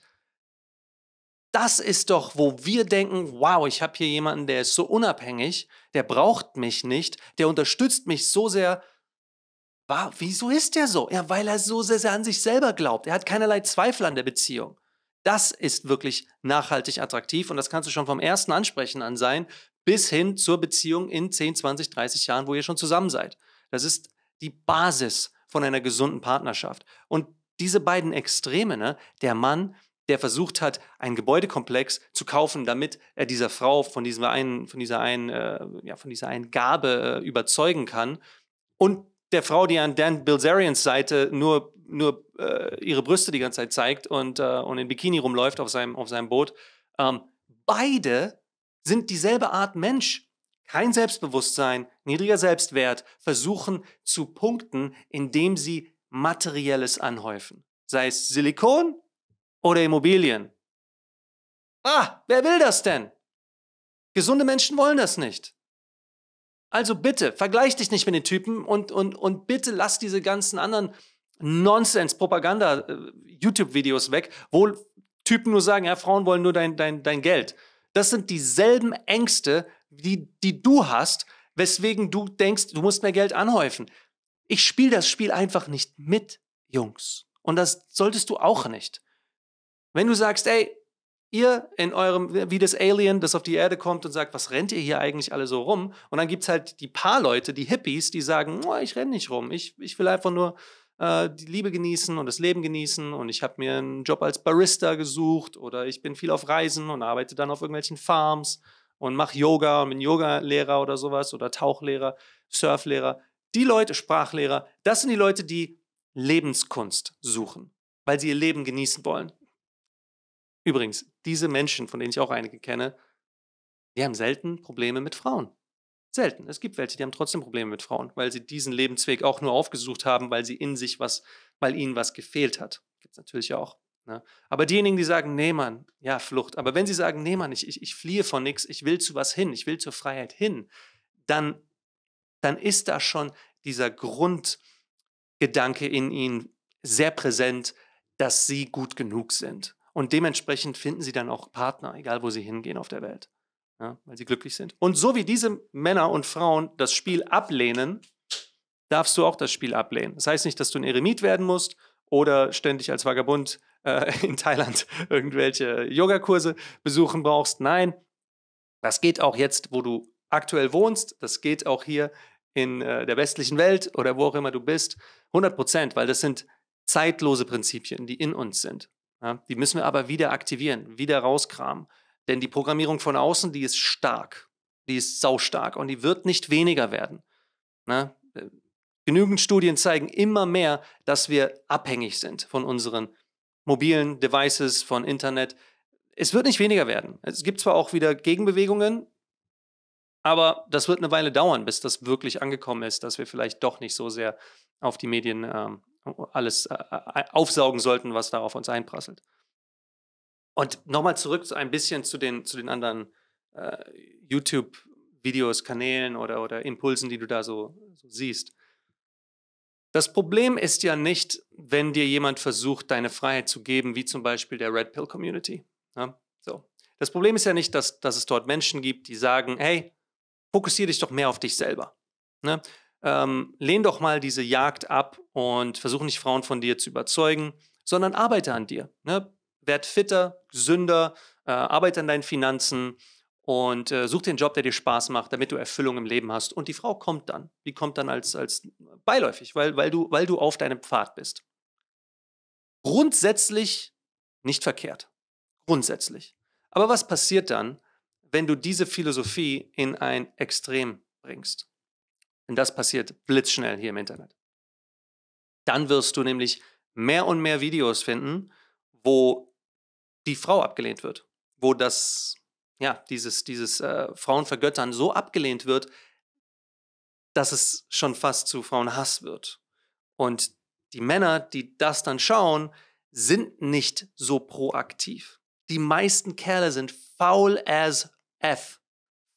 Das ist doch, wo wir denken, wow, ich habe hier jemanden, der ist so unabhängig, der braucht mich nicht, der unterstützt mich so sehr. Wow, wieso ist der so? Ja, weil er so sehr, sehr an sich selber glaubt. Er hat keinerlei Zweifel an der Beziehung. Das ist wirklich nachhaltig attraktiv und das kannst du schon vom ersten Ansprechen an sein, bis hin zur Beziehung in 10, 20, 30 Jahren, wo ihr schon zusammen seid. Das ist die Basis von einer gesunden Partnerschaft. Und diese beiden Extreme, ne? der Mann, der versucht hat, einen Gebäudekomplex zu kaufen, damit er dieser Frau von, diesem einen, von, dieser, einen, äh, ja, von dieser einen Gabe äh, überzeugen kann. Und der Frau, die an Dan Bilzerians Seite nur, nur äh, ihre Brüste die ganze Zeit zeigt und, äh, und in Bikini rumläuft auf seinem, auf seinem Boot. Ähm, beide sind dieselbe Art Mensch. Kein Selbstbewusstsein, niedriger Selbstwert, versuchen zu punkten, indem sie Materielles anhäufen, sei es Silikon oder Immobilien. Ah, wer will das denn? Gesunde Menschen wollen das nicht. Also bitte, vergleich dich nicht mit den Typen und, und, und bitte lass diese ganzen anderen Nonsens-Propaganda-YouTube-Videos äh, weg, wo Typen nur sagen, ja, Frauen wollen nur dein, dein, dein Geld. Das sind dieselben Ängste, die, die du hast, weswegen du denkst, du musst mehr Geld anhäufen. Ich spiele das Spiel einfach nicht mit, Jungs. Und das solltest du auch nicht. Wenn du sagst, ey, ihr in eurem, wie das Alien, das auf die Erde kommt und sagt, was rennt ihr hier eigentlich alle so rum? Und dann gibt es halt die paar Leute, die Hippies, die sagen, oh, ich renne nicht rum, ich, ich will einfach nur äh, die Liebe genießen und das Leben genießen und ich habe mir einen Job als Barista gesucht oder ich bin viel auf Reisen und arbeite dann auf irgendwelchen Farms und mache Yoga und bin Yoga-Lehrer oder sowas oder Tauchlehrer, Surflehrer. Die Leute, Sprachlehrer, das sind die Leute, die Lebenskunst suchen, weil sie ihr Leben genießen wollen. Übrigens, diese Menschen, von denen ich auch einige kenne, die haben selten Probleme mit Frauen. Selten. Es gibt welche, die haben trotzdem Probleme mit Frauen, weil sie diesen Lebensweg auch nur aufgesucht haben, weil sie in sich was, weil ihnen was gefehlt hat. Gibt es natürlich auch. Ne? Aber diejenigen, die sagen, nee, Mann, ja, Flucht. Aber wenn sie sagen, nee, Mann, ich, ich, ich fliehe von nichts, ich will zu was hin, ich will zur Freiheit hin, dann dann ist da schon dieser Grundgedanke in ihnen sehr präsent, dass sie gut genug sind. Und dementsprechend finden sie dann auch Partner, egal wo sie hingehen auf der Welt, ja, weil sie glücklich sind. Und so wie diese Männer und Frauen das Spiel ablehnen, darfst du auch das Spiel ablehnen. Das heißt nicht, dass du ein Eremit werden musst oder ständig als Vagabund äh, [LAUGHS] in Thailand irgendwelche Yogakurse besuchen brauchst. Nein, das geht auch jetzt, wo du aktuell wohnst, das geht auch hier in äh, der westlichen Welt oder wo auch immer du bist, 100 Prozent, weil das sind zeitlose Prinzipien, die in uns sind. Ja? Die müssen wir aber wieder aktivieren, wieder rauskramen. Denn die Programmierung von außen, die ist stark, die ist saustark und die wird nicht weniger werden. Ja? Ne? Äh, genügend Studien zeigen immer mehr, dass wir abhängig sind von unseren mobilen Devices, von Internet. Es wird nicht weniger werden. Es gibt zwar auch wieder Gegenbewegungen, aber das wird eine Weile dauern, bis das wirklich angekommen ist, dass wir vielleicht doch nicht so sehr auf die Medien ähm, alles äh, äh aufsaugen sollten, was darauf uns einprasselt. Und nochmal zurück so ein bisschen zu den, zu den anderen äh, YouTube-Videos, Kanälen oder, oder Impulsen, die du da so, so siehst. Das Problem ist ja nicht, wenn dir jemand versucht, deine Freiheit zu geben, wie zum Beispiel der Red Pill Community. Ja, so. Das Problem ist ja nicht, dass, dass es dort Menschen gibt, die sagen, hey, fokussiere dich doch mehr auf dich selber. Ne? Ähm, lehn doch mal diese Jagd ab und versuche nicht Frauen von dir zu überzeugen, sondern arbeite an dir. Ne? Werd fitter, gesünder, äh, arbeite an deinen Finanzen und äh, such den Job, der dir Spaß macht, damit du Erfüllung im Leben hast. Und die Frau kommt dann. Die kommt dann als, als beiläufig, weil, weil, du, weil du auf deinem Pfad bist. Grundsätzlich nicht verkehrt. Grundsätzlich. Aber was passiert dann, wenn du diese Philosophie in ein Extrem bringst. Und das passiert blitzschnell hier im Internet. Dann wirst du nämlich mehr und mehr Videos finden, wo die Frau abgelehnt wird, wo das, ja, dieses, dieses äh, Frauenvergöttern so abgelehnt wird, dass es schon fast zu Frauenhass wird. Und die Männer, die das dann schauen, sind nicht so proaktiv. Die meisten Kerle sind faul as F.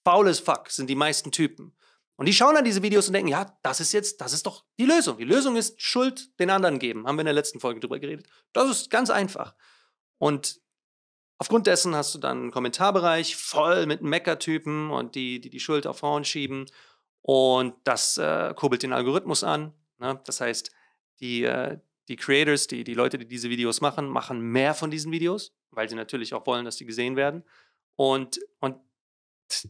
as Fuck sind die meisten Typen. Und die schauen dann diese Videos und denken, ja, das ist jetzt, das ist doch die Lösung. Die Lösung ist Schuld den anderen geben. Haben wir in der letzten Folge drüber geredet. Das ist ganz einfach. Und aufgrund dessen hast du dann einen Kommentarbereich voll mit Meckertypen und die, die die Schuld auf Frauen schieben. Und das äh, kurbelt den Algorithmus an. Ne? Das heißt, die, äh, die Creators, die, die Leute, die diese Videos machen, machen mehr von diesen Videos, weil sie natürlich auch wollen, dass die gesehen werden. Und, und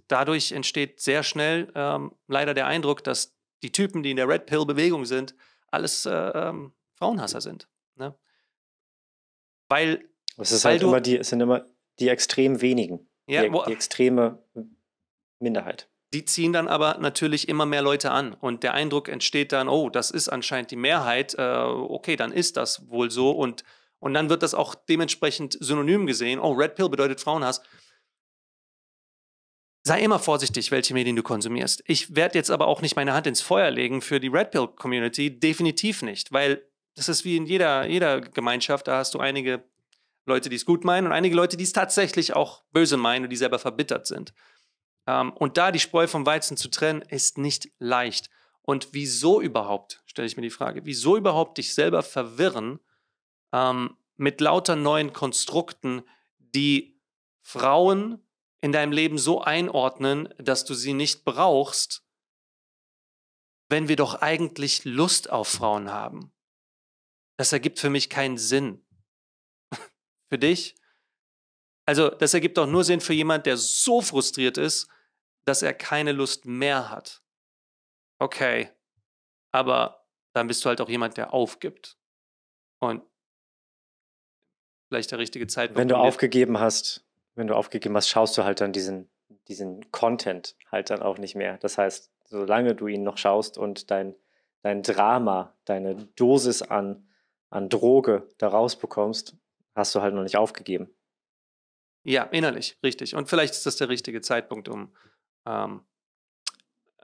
dadurch entsteht sehr schnell ähm, leider der Eindruck, dass die Typen, die in der Red Pill Bewegung sind, alles äh, ähm, Frauenhasser sind. Ne? Weil, es ist weil halt du, immer die, es sind immer die extrem wenigen, ja, die, wo, die extreme Minderheit. Die ziehen dann aber natürlich immer mehr Leute an und der Eindruck entsteht dann, oh, das ist anscheinend die Mehrheit, äh, okay, dann ist das wohl so und und dann wird das auch dementsprechend synonym gesehen. Oh, Red Pill bedeutet Frauenhass sei immer vorsichtig, welche Medien du konsumierst. Ich werde jetzt aber auch nicht meine Hand ins Feuer legen für die Red Pill Community, definitiv nicht, weil das ist wie in jeder, jeder Gemeinschaft, da hast du einige Leute, die es gut meinen und einige Leute, die es tatsächlich auch böse meinen und die selber verbittert sind. Ähm, und da die Spreu vom Weizen zu trennen, ist nicht leicht. Und wieso überhaupt, stelle ich mir die Frage, wieso überhaupt dich selber verwirren ähm, mit lauter neuen Konstrukten, die Frauen in deinem Leben so einordnen, dass du sie nicht brauchst, wenn wir doch eigentlich Lust auf Frauen haben. Das ergibt für mich keinen Sinn. [LAUGHS] für dich? Also das ergibt doch nur Sinn für jemand, der so frustriert ist, dass er keine Lust mehr hat. Okay, aber dann bist du halt auch jemand, der aufgibt. Und vielleicht der richtige Zeitpunkt. Wenn du aufgegeben hast, wenn du aufgegeben hast, schaust du halt dann diesen, diesen Content halt dann auch nicht mehr. Das heißt, solange du ihn noch schaust und dein, dein Drama, deine Dosis an, an Droge da rausbekommst, hast du halt noch nicht aufgegeben. Ja, innerlich, richtig. Und vielleicht ist das der richtige Zeitpunkt, um, ähm,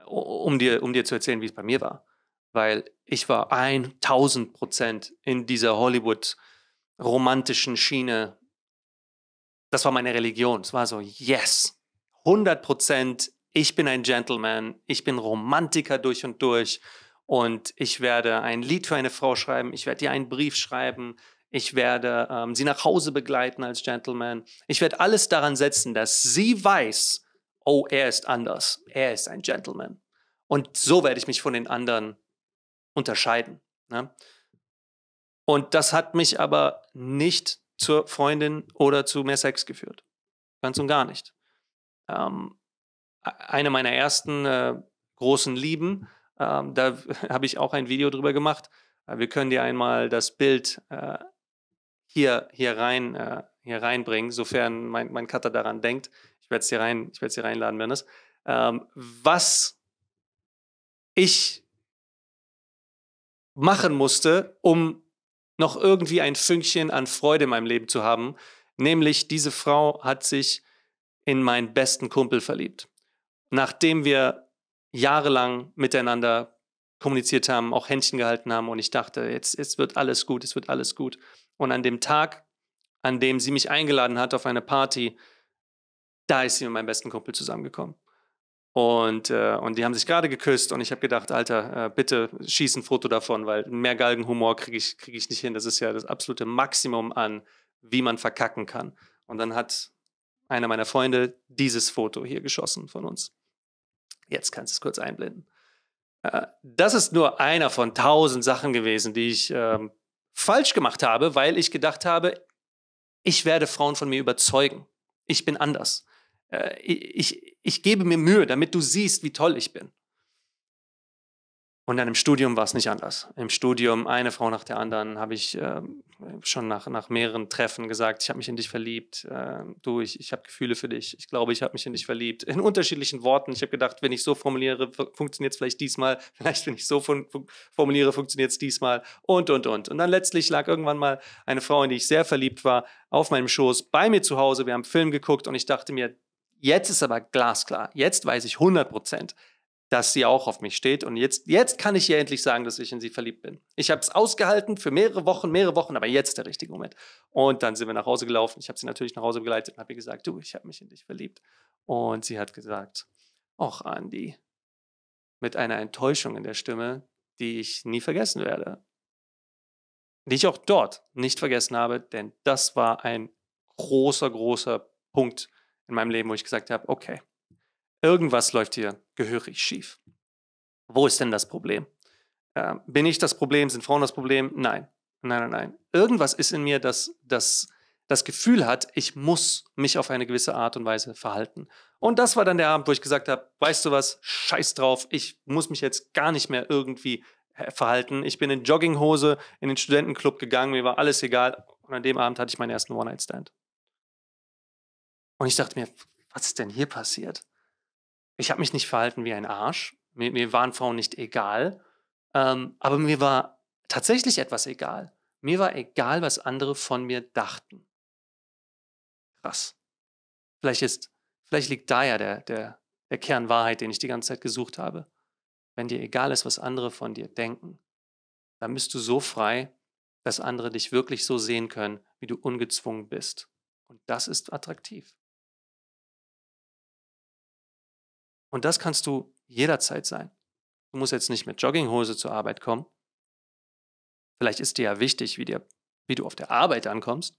um, dir, um dir zu erzählen, wie es bei mir war. Weil ich war 1000 Prozent in dieser Hollywood- romantischen Schiene das war meine Religion. Es war so, yes, 100 Prozent, ich bin ein Gentleman, ich bin Romantiker durch und durch und ich werde ein Lied für eine Frau schreiben, ich werde ihr einen Brief schreiben, ich werde ähm, sie nach Hause begleiten als Gentleman. Ich werde alles daran setzen, dass sie weiß, oh, er ist anders, er ist ein Gentleman. Und so werde ich mich von den anderen unterscheiden. Ne? Und das hat mich aber nicht zur Freundin oder zu mehr Sex geführt. Ganz und gar nicht. Ähm, e-, eine meiner ersten äh, großen Lieben, ähm, da [LAUGHS] habe ich auch ein Video drüber gemacht. Äh, wir können dir einmal das Bild äh, hier, hier, rein, äh, hier reinbringen, sofern mein, mein Cutter daran denkt. Ich werde es hier, rein, hier reinladen, Wernes. Ähm, was ich machen musste, um noch irgendwie ein Fünkchen an Freude in meinem Leben zu haben, nämlich diese Frau hat sich in meinen besten Kumpel verliebt. Nachdem wir jahrelang miteinander kommuniziert haben, auch Händchen gehalten haben und ich dachte, jetzt, jetzt wird alles gut, es wird alles gut. Und an dem Tag, an dem sie mich eingeladen hat auf eine Party, da ist sie mit meinem besten Kumpel zusammengekommen. Und, äh, und die haben sich gerade geküsst und ich habe gedacht, Alter, äh, bitte schieß ein Foto davon, weil mehr Galgenhumor kriege ich, krieg ich nicht hin. Das ist ja das absolute Maximum an, wie man verkacken kann. Und dann hat einer meiner Freunde dieses Foto hier geschossen von uns. Jetzt kannst du es kurz einblenden. Äh, das ist nur einer von tausend Sachen gewesen, die ich ähm, falsch gemacht habe, weil ich gedacht habe, ich werde Frauen von mir überzeugen. Ich bin anders. Äh, ich, ich gebe mir Mühe, damit du siehst, wie toll ich bin. Und dann im Studium war es nicht anders. Im Studium, eine Frau nach der anderen, habe ich äh, schon nach, nach mehreren Treffen gesagt, ich habe mich in dich verliebt, äh, du, ich, ich habe Gefühle für dich, ich glaube, ich habe mich in dich verliebt. In unterschiedlichen Worten. Ich habe gedacht, wenn ich so formuliere, funktioniert es vielleicht diesmal, [LAUGHS] vielleicht wenn ich so fun formuliere, funktioniert es diesmal und, und, und. Und dann letztlich lag irgendwann mal eine Frau, in die ich sehr verliebt war, auf meinem Schoß bei mir zu Hause. Wir haben einen Film geguckt und ich dachte mir, Jetzt ist aber glasklar. Jetzt weiß ich 100 Prozent, dass sie auch auf mich steht. Und jetzt, jetzt kann ich ihr endlich sagen, dass ich in sie verliebt bin. Ich habe es ausgehalten für mehrere Wochen, mehrere Wochen, aber jetzt der richtige Moment. Und dann sind wir nach Hause gelaufen. Ich habe sie natürlich nach Hause begleitet und habe ihr gesagt, du, ich habe mich in dich verliebt. Und sie hat gesagt, ach, Andi, mit einer Enttäuschung in der Stimme, die ich nie vergessen werde. Die ich auch dort nicht vergessen habe, denn das war ein großer, großer Punkt in meinem Leben, wo ich gesagt habe, okay, irgendwas läuft hier gehörig schief. Wo ist denn das Problem? Äh, bin ich das Problem? Sind Frauen das Problem? Nein, nein, nein, nein. Irgendwas ist in mir, das, das das Gefühl hat, ich muss mich auf eine gewisse Art und Weise verhalten. Und das war dann der Abend, wo ich gesagt habe, weißt du was, scheiß drauf, ich muss mich jetzt gar nicht mehr irgendwie äh, verhalten. Ich bin in Jogginghose in den Studentenclub gegangen, mir war alles egal. Und an dem Abend hatte ich meinen ersten One-Night-Stand. Und ich dachte mir, was ist denn hier passiert? Ich habe mich nicht verhalten wie ein Arsch. Mir, mir waren Frauen nicht egal. Ähm, aber mir war tatsächlich etwas egal. Mir war egal, was andere von mir dachten. Krass. Vielleicht, ist, vielleicht liegt da ja der, der, der Kern Wahrheit, den ich die ganze Zeit gesucht habe. Wenn dir egal ist, was andere von dir denken, dann bist du so frei, dass andere dich wirklich so sehen können, wie du ungezwungen bist. Und das ist attraktiv. Und das kannst du jederzeit sein. Du musst jetzt nicht mit Jogginghose zur Arbeit kommen. Vielleicht ist dir ja wichtig, wie, dir, wie du auf der Arbeit ankommst.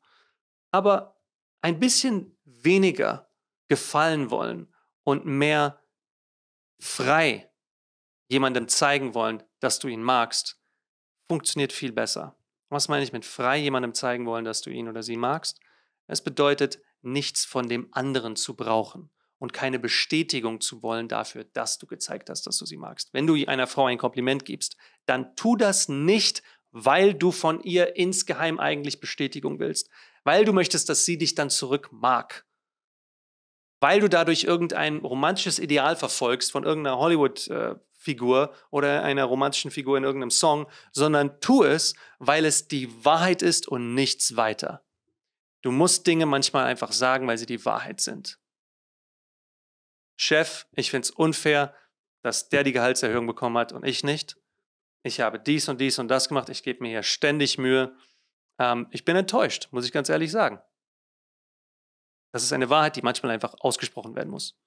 Aber ein bisschen weniger gefallen wollen und mehr frei jemandem zeigen wollen, dass du ihn magst, funktioniert viel besser. Was meine ich mit frei jemandem zeigen wollen, dass du ihn oder sie magst? Es bedeutet, nichts von dem anderen zu brauchen und keine Bestätigung zu wollen dafür, dass du gezeigt hast, dass du sie magst. Wenn du einer Frau ein Kompliment gibst, dann tu das nicht, weil du von ihr insgeheim eigentlich Bestätigung willst, weil du möchtest, dass sie dich dann zurück mag, weil du dadurch irgendein romantisches Ideal verfolgst von irgendeiner Hollywood-Figur äh, oder einer romantischen Figur in irgendeinem Song, sondern tu es, weil es die Wahrheit ist und nichts weiter. Du musst Dinge manchmal einfach sagen, weil sie die Wahrheit sind. Chef, ich finde es unfair, dass der die Gehaltserhöhung bekommen hat und ich nicht. Ich habe dies und dies und das gemacht. Ich gebe mir hier ständig Mühe. Ähm, ich bin enttäuscht, muss ich ganz ehrlich sagen. Das ist eine Wahrheit, die manchmal einfach ausgesprochen werden muss.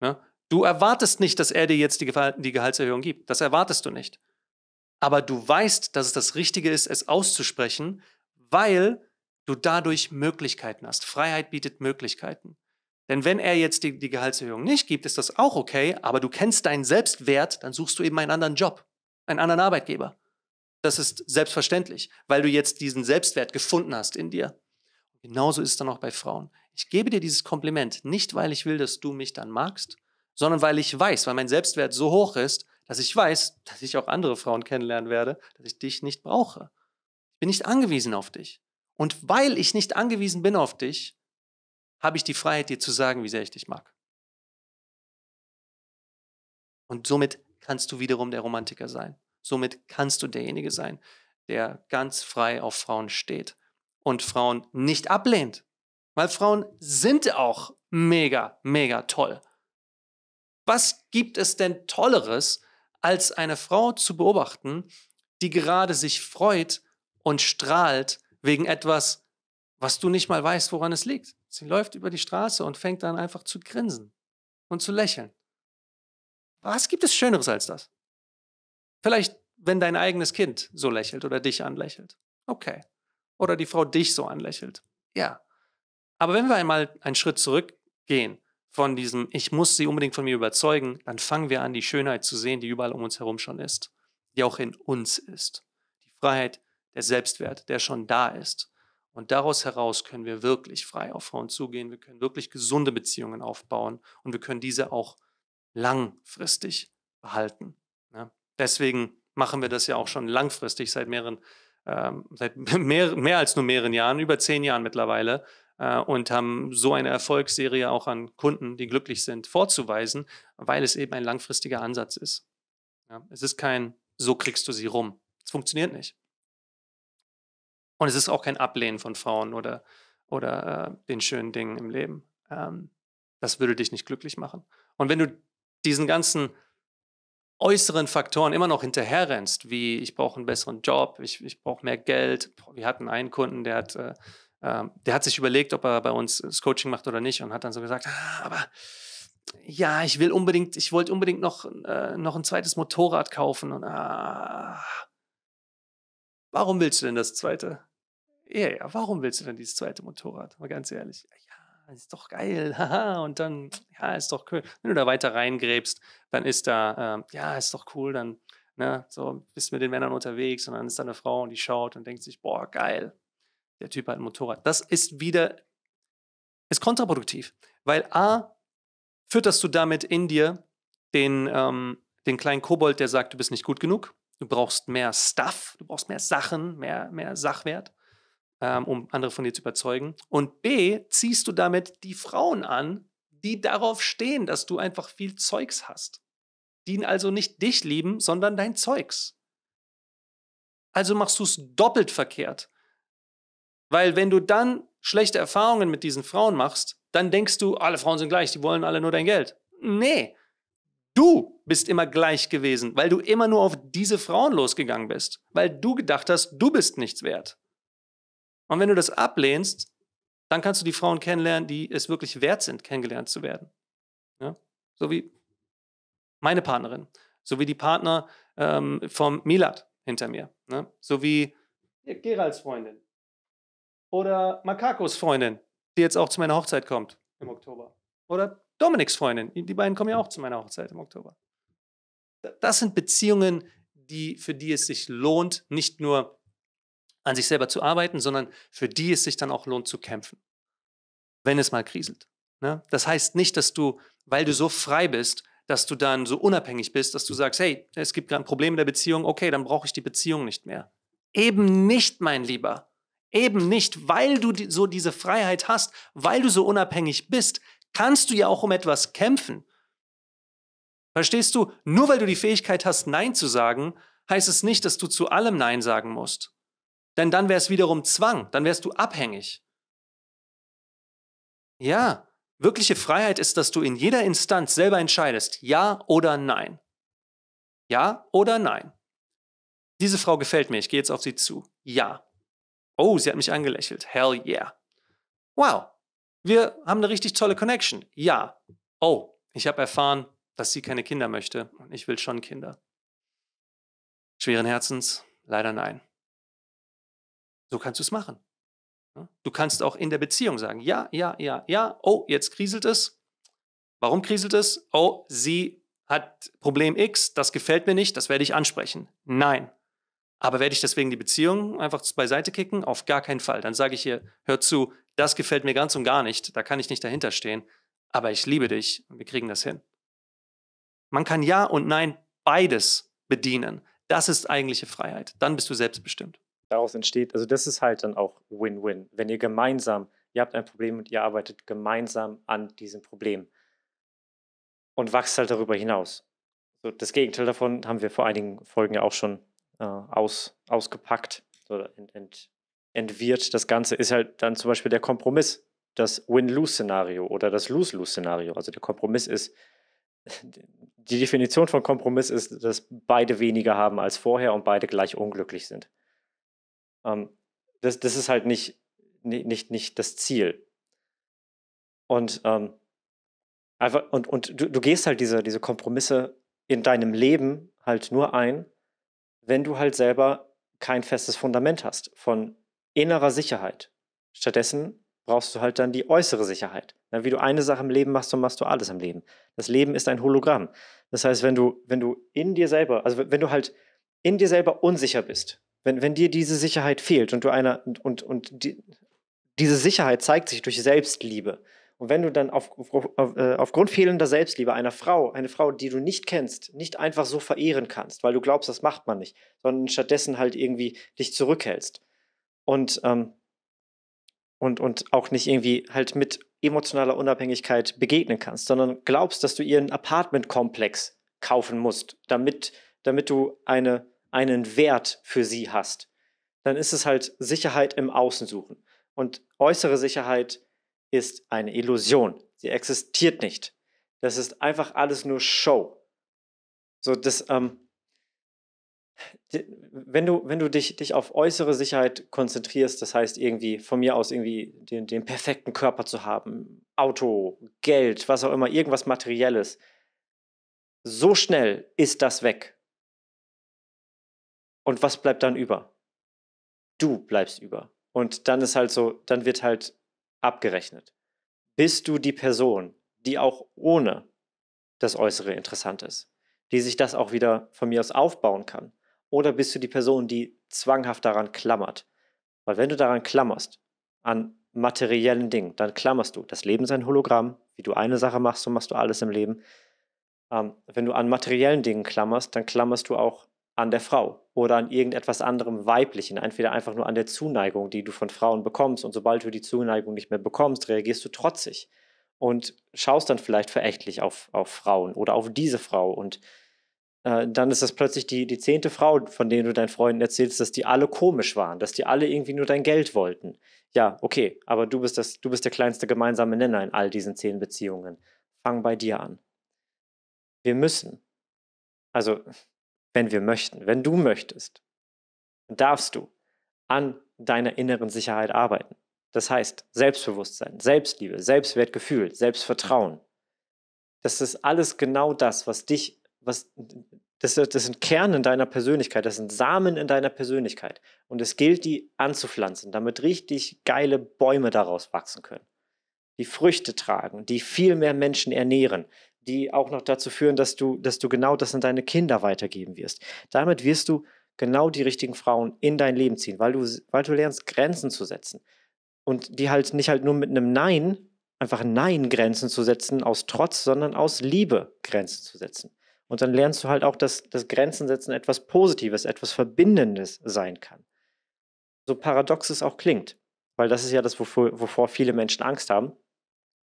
Ne? Du erwartest nicht, dass er dir jetzt die, die Gehaltserhöhung gibt. Das erwartest du nicht. Aber du weißt, dass es das Richtige ist, es auszusprechen, weil du dadurch Möglichkeiten hast. Freiheit bietet Möglichkeiten. Denn wenn er jetzt die, die Gehaltserhöhung nicht gibt, ist das auch okay, aber du kennst deinen Selbstwert, dann suchst du eben einen anderen Job, einen anderen Arbeitgeber. Das ist selbstverständlich, weil du jetzt diesen Selbstwert gefunden hast in dir. Genauso ist es dann auch bei Frauen. Ich gebe dir dieses Kompliment nicht, weil ich will, dass du mich dann magst, sondern weil ich weiß, weil mein Selbstwert so hoch ist, dass ich weiß, dass ich auch andere Frauen kennenlernen werde, dass ich dich nicht brauche. Ich bin nicht angewiesen auf dich. Und weil ich nicht angewiesen bin auf dich, habe ich die Freiheit, dir zu sagen, wie sehr ich dich mag. Und somit kannst du wiederum der Romantiker sein. Somit kannst du derjenige sein, der ganz frei auf Frauen steht und Frauen nicht ablehnt. Weil Frauen sind auch mega, mega toll. Was gibt es denn Tolleres, als eine Frau zu beobachten, die gerade sich freut und strahlt wegen etwas, was du nicht mal weißt, woran es liegt? Sie läuft über die Straße und fängt dann einfach zu grinsen und zu lächeln. Was gibt es Schöneres als das? Vielleicht, wenn dein eigenes Kind so lächelt oder dich anlächelt. Okay. Oder die Frau dich so anlächelt. Ja. Aber wenn wir einmal einen Schritt zurückgehen von diesem, ich muss sie unbedingt von mir überzeugen, dann fangen wir an, die Schönheit zu sehen, die überall um uns herum schon ist, die auch in uns ist. Die Freiheit, der Selbstwert, der schon da ist. Und daraus heraus können wir wirklich frei auf Frauen zugehen, wir können wirklich gesunde Beziehungen aufbauen und wir können diese auch langfristig behalten. Ja? Ne? Deswegen machen wir das ja auch schon langfristig seit mehreren, ähm, seit [LAUGHS] mehr, mehr als nur mehreren Jahren, über zehn Jahren mittlerweile, äh, und haben so eine Erfolgsserie auch an Kunden, die glücklich sind, vorzuweisen, weil es eben ein langfristiger Ansatz ist. Ja, es ist kein, so kriegst du sie rum. Es funktioniert nicht. Und es ist auch kein Ablehnen von Frauen oder, oder äh, den schönen Dingen im Leben. Ähm, das würde dich nicht glücklich machen. Und wenn du diesen ganzen äußeren Faktoren immer noch hinterherrennst, wie ich brauche einen besseren Job, ich, ich brauche mehr Geld. Wir hatten einen Kunden, der hat, äh, äh, der hat sich überlegt, ob er bei uns das Coaching macht oder nicht und hat dann so gesagt, ah, aber ja, ich will unbedingt, ich wollte unbedingt noch, äh, noch ein zweites Motorrad kaufen und ah, warum willst du denn das zweite? Ja, ja, warum willst du denn dieses zweite Motorrad? Mal ganz ehrlich. Ja, ist doch geil. [LAUGHS] Haha. Und dann, ja, ist doch cool. Wenn du da weiter reingräbst, dann ist da, ähm, ja, ist doch cool. Dann ne, so bist mit den Männern unterwegs und dann ist da eine Frau und die schaut und denkt sich, boah, geil. Der Typ hat ein Motorrad. Das ist wieder, ist kontraproduktiv. Weil A, fütterst du damit in dir den, ähm, den kleinen Kobold, der sagt, du bist nicht gut genug. Du brauchst mehr Stuff, du brauchst mehr Sachen, mehr, mehr Sachwert ähm, um andere von dir zu überzeugen. Und B, ziehst du damit die Frauen an, die darauf stehen, dass du einfach viel Zeugs hast. Die also nicht dich lieben, sondern dein Zeugs. Also machst du es doppelt verkehrt. Weil wenn du dann schlechte Erfahrungen mit diesen Frauen machst, dann denkst du, alle Frauen sind gleich, die wollen alle nur dein Geld. Nee, du bist immer gleich gewesen, weil du immer nur auf diese Frauen losgegangen bist, weil du gedacht hast, du bist nichts wert. Und wenn du das ablehnst, dann kannst du die Frauen kennenlernen, die es wirklich wert sind, kennengelernt zu werden. Ja? So wie meine Partnerin, so wie die Partner ähm, vom Milad hinter mir, ne? so wie Geralds Freundin oder Makakos Freundin, die jetzt auch zu meiner Hochzeit kommt im Oktober. Oder Dominiks Freundin, die beiden kommen ja auch zu meiner Hochzeit im Oktober. Das sind Beziehungen, die, für die es sich lohnt, nicht nur an sich selber zu arbeiten, sondern für die es sich dann auch lohnt zu kämpfen, wenn es mal kriselt. Ne? Das heißt nicht, dass du, weil du so frei bist, dass du dann so unabhängig bist, dass du sagst, hey, es gibt gerade ein Problem in der Beziehung, okay, dann brauche ich die Beziehung nicht mehr. Eben nicht, mein Lieber. Eben nicht, weil du so diese Freiheit hast, weil du so unabhängig bist, kannst du ja auch um etwas kämpfen. Verstehst du? Nur weil du die Fähigkeit hast, Nein zu sagen, heißt es nicht, dass du zu allem Nein sagen musst. Denn dann wäre es wiederum Zwang, dann wärst du abhängig. Ja, wirkliche Freiheit ist, dass du in jeder Instanz selber entscheidest, ja oder nein. Ja oder nein. Diese Frau gefällt mir, ich gehe jetzt auf sie zu. Ja. Oh, sie hat mich angelächelt. Hell yeah. Wow, wir haben eine richtig tolle Connection. Ja. Oh, ich habe erfahren, dass sie keine Kinder möchte und ich will schon Kinder. Schweren Herzens, leider nein. So kannst du es machen. Ne? Du kannst auch in der Beziehung sagen, ja, ja, ja, ja, oh, jetzt kriselt es. Warum kriselt es? Oh, sie hat Problem X, das gefällt mir nicht, das werde ich ansprechen. Nein. Aber werde ich deswegen die Beziehung einfach beiseite kicken? Auf gar keinen Fall. Dann sage ich ihr, hör zu, das gefällt mir ganz und gar nicht, da kann ich nicht dahinter stehen, aber ich liebe dich und wir kriegen das hin. Man kann Ja und Nein beides bedienen. Das ist eigentliche Freiheit. Dann bist du selbstbestimmt daraus entsteht, also das ist halt dann auch Win-Win, wenn ihr gemeinsam, ihr habt ein Problem und ihr arbeitet gemeinsam an diesem Problem und wachst halt darüber hinaus. So, das Gegenteil davon haben wir vor einigen Folgen ja auch schon äh, aus, ausgepackt oder ent, ent, entwirrt. Das Ganze ist halt dann zum Beispiel der Kompromiss, das Win-Lose-Szenario oder das Lose-Lose-Szenario. Also der Kompromiss ist, die Definition von Kompromiss ist, dass beide weniger haben als vorher und beide gleich unglücklich sind. Ähm, das, das ist halt nicht, nicht, nicht das Ziel. Und ähm, einfach, und, und du, du gehst halt diese, diese Kompromisse in deinem Leben halt nur ein, wenn du halt selber kein festes Fundament hast von innerer Sicherheit. Stattdessen brauchst du halt dann die äußere Sicherheit. Wie du eine Sache im Leben machst, so machst du alles im Leben. Das Leben ist ein Hologramm. Das heißt, wenn du, wenn du in dir selber, also wenn du halt in dir selber unsicher bist, wenn, wenn dir diese Sicherheit fehlt und du einer und, und, und die, diese Sicherheit zeigt sich durch Selbstliebe. Und wenn du dann auf, auf, äh, aufgrund fehlender Selbstliebe einer Frau, eine Frau, die du nicht kennst, nicht einfach so verehren kannst, weil du glaubst, das macht man nicht, sondern stattdessen halt irgendwie dich zurückhältst und, ähm, und, und auch nicht irgendwie halt mit emotionaler Unabhängigkeit begegnen kannst, sondern glaubst, dass du ihr einen Apartmentkomplex kaufen musst, damit, damit du eine einen Wert für sie hast, dann ist es halt Sicherheit im Außen suchen. Und äußere Sicherheit ist eine Illusion. Sie existiert nicht. Das ist einfach alles nur Show. So, das, ähm, wenn du, wenn du dich, dich auf äußere Sicherheit konzentrierst, das heißt irgendwie von mir aus irgendwie den, den perfekten Körper zu haben, Auto, Geld, was auch immer, irgendwas Materielles, so schnell ist das weg. Und was bleibt dann über? Du bleibst über. Und dann ist halt so, dann wird halt abgerechnet. Bist du die Person, die auch ohne das Äußere interessant ist, die sich das auch wieder von mir aus aufbauen kann? Oder bist du die Person, die zwanghaft daran klammert? Weil wenn du daran klammerst, an materiellen Dingen, dann klammerst du. Das Leben ist ein Hologramm. Wie du eine Sache machst, so machst du alles im Leben. Ähm, wenn du an materiellen Dingen klammerst, dann klammerst du auch an der Frau oder an irgendetwas anderem Weiblichen, entweder einfach nur an der Zuneigung, die du von Frauen bekommst. Und sobald du die Zuneigung nicht mehr bekommst, reagierst du trotzig und schaust dann vielleicht verächtlich auf, auf Frauen oder auf diese Frau. Und äh, dann ist das plötzlich die, die zehnte Frau, von denen du deinen Freunden erzählst, dass die alle komisch waren, dass die alle irgendwie nur dein Geld wollten. Ja, okay, aber du bist, das, du bist der kleinste gemeinsame Nenner in all diesen zehn Beziehungen. Fang bei dir an. Wir müssen. Also wenn wir möchten. Wenn du möchtest, darfst du an deiner inneren Sicherheit arbeiten. Das heißt Selbstbewusstsein, Selbstliebe, Selbstwertgefühl, Selbstvertrauen. Das ist alles genau das, was dich, was das, das sind Kerne in deiner Persönlichkeit, das sind Samen in deiner Persönlichkeit. Und es gilt, die anzupflanzen, damit richtig geile Bäume daraus wachsen können, die Früchte tragen, die viel mehr Menschen ernähren, die auch noch dazu führen, dass du, dass du genau das an deine Kinder weitergeben wirst. Damit wirst du genau die richtigen Frauen in dein Leben ziehen, weil du, weil du lernst, Grenzen zu setzen. Und die halt nicht halt nur mit einem Nein, einfach Nein Grenzen zu setzen aus Trotz, sondern aus Liebe Grenzen zu setzen. Und dann lernst du halt auch, dass das Grenzen setzen etwas Positives, etwas Verbindendes sein kann. So paradox es auch klingt, weil das ist ja das, wovor, wovor viele Menschen Angst haben,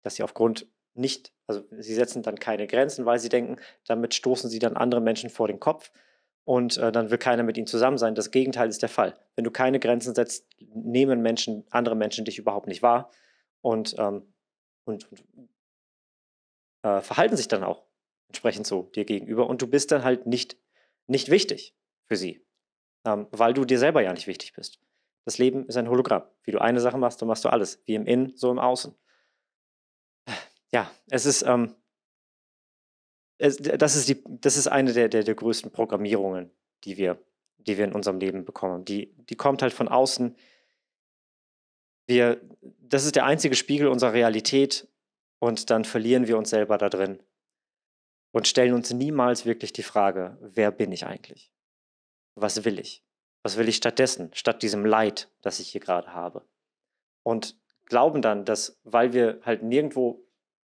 dass sie aufgrund nicht, also sie setzen dann keine Grenzen, weil sie denken, damit stoßen sie dann andere Menschen vor den Kopf und äh, dann will keiner mit ihnen zusammen sein. Das Gegenteil ist der Fall. Wenn du keine Grenzen setzt, nehmen Menschen, andere Menschen dich überhaupt nicht wahr und, ähm, und, und äh, verhalten sich dann auch entsprechend so dir gegenüber und du bist dann halt nicht, nicht wichtig für sie, ähm, weil du dir selber ja nicht wichtig bist. Das Leben ist ein Hologramm. Wie du eine Sache machst, dann machst du alles. Wie im Innen, so im Außen ja, es ist, ähm, es, das ist, die, das ist eine der, der, der größten Programmierungen, die wir, die wir in unserem Leben bekommen. Die, die kommt halt von außen. Wir, das ist der einzige Spiegel unserer Realität und dann verlieren wir uns selber da drin und stellen uns niemals wirklich die Frage, wer bin ich eigentlich? Was will ich? Was will ich stattdessen, statt diesem Leid, das ich hier gerade habe? Und glauben dann, dass, weil wir halt nirgendwo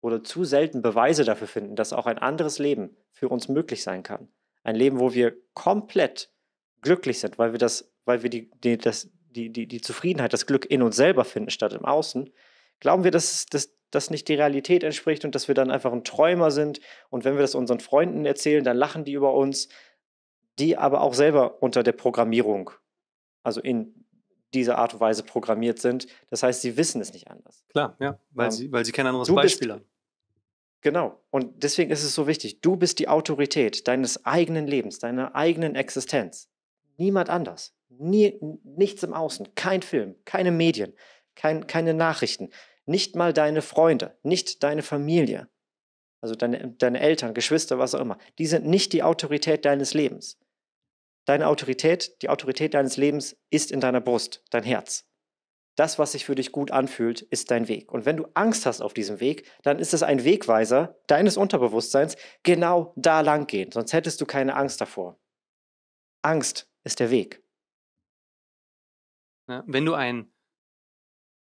oder zu selten Beweise dafür finden, dass auch ein anderes Leben für uns möglich sein kann. Ein Leben, wo wir komplett glücklich sind, weil wir, das, weil wir die, die, das, die, die, die Zufriedenheit, das Glück in uns selber finden statt im Außen, glauben wir, dass das nicht die Realität entspricht und dass wir dann einfach ein Träumer sind. Und wenn wir das unseren Freunden erzählen, dann lachen die über uns, die aber auch selber unter der Programmierung, also in dieser Art und Weise programmiert sind. Das heißt, sie wissen es nicht anders. Klar, ja, weil, ähm, sie, weil sie kein anderes Beispiel bist, haben. Genau. Und deswegen ist es so wichtig. Du bist die Autorität deines eigenen Lebens, deiner eigenen Existenz. Niemand anders. Nie, nichts im Außen. Kein Film, keine Medien, kein, keine Nachrichten. Nicht mal deine Freunde, nicht deine Familie. Also deine, deine Eltern, Geschwister, was auch immer. Die sind nicht die Autorität deines Lebens. Deine Autorität, die Autorität deines Lebens ist in deiner Brust, dein Herz das, was sich für dich gut anfühlt, ist dein Weg. Und wenn du Angst hast auf diesem Weg, dann ist es ein Wegweiser deines Unterbewusstseins, genau da lang gehen. Sonst hättest du keine Angst davor. Angst ist der Weg. Ja, wenn du ein,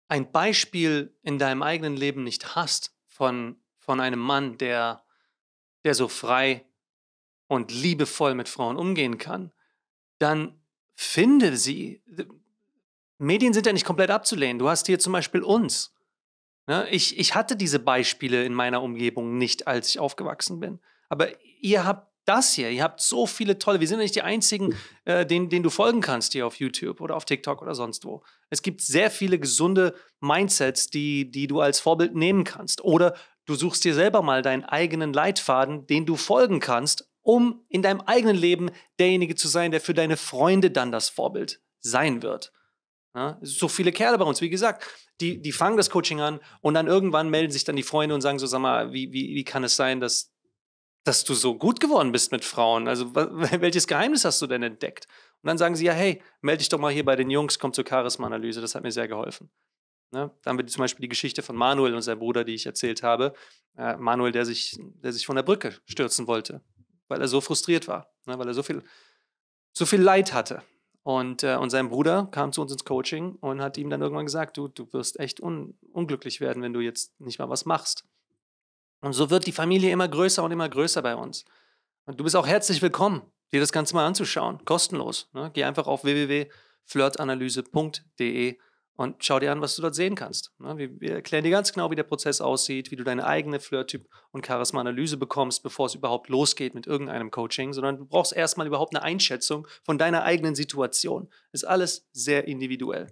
ein Beispiel in deinem eigenen Leben nicht hast von, von einem Mann, der, der so frei und liebevoll mit Frauen umgehen kann, dann finde sie, Medien sind ja nicht komplett abzulehnen. Du hast hier zum Beispiel uns. Ja, ne? ich, ich hatte diese Beispiele in meiner Umgebung nicht, als ich aufgewachsen bin. Aber ihr habt das hier, ihr habt so viele tolle, wir sind ja nicht die einzigen, äh, denen, denen du folgen kannst hier auf YouTube oder auf TikTok oder sonst wo. Es gibt sehr viele gesunde Mindsets, die, die du als Vorbild nehmen kannst. Oder du suchst dir selber mal deinen eigenen Leitfaden, den du folgen kannst, um in deinem eigenen Leben derjenige zu sein, der für deine Freunde dann das Vorbild sein wird. Ja, so viele Kerle bei uns, wie gesagt, die, die fangen das Coaching an und dann irgendwann melden sich dann die Freunde und sagen so, sag mal, wie, wie, wie kann es sein, dass, dass du so gut geworden bist mit Frauen? Also [LAUGHS] welches Geheimnis hast du denn entdeckt? Und dann sagen sie, ja, hey, melde dich doch mal hier bei den Jungs, komm zur Charisma-Analyse, das hat mir sehr geholfen. Ne? Da haben wir zum Beispiel die Geschichte von Manuel und seinem Bruder, die ich erzählt habe. Äh, Manuel, der sich, der sich von der Brücke stürzen wollte, weil er so frustriert war, ne? weil er so viel, so viel Leid hatte. Und, äh, und sein Bruder kam zu uns ins Coaching und hat ihm dann irgendwann gesagt, du, du wirst echt un unglücklich werden, wenn du jetzt nicht mal was machst. Und so wird die Familie immer größer und immer größer bei uns. Und du bist auch herzlich willkommen, dir das Ganze mal anzuschauen, kostenlos. Ne? Geh einfach auf www.flirtanalyse.de und schau dir an, was du dort sehen kannst. Ne? Wir, erklären dir ganz genau, wie der Prozess aussieht, wie du deine eigene Flirttyp- und Charisma-Analyse bekommst, bevor es überhaupt losgeht mit irgendeinem Coaching, sondern du brauchst erstmal überhaupt eine Einschätzung von deiner eigenen Situation. Ist alles sehr individuell.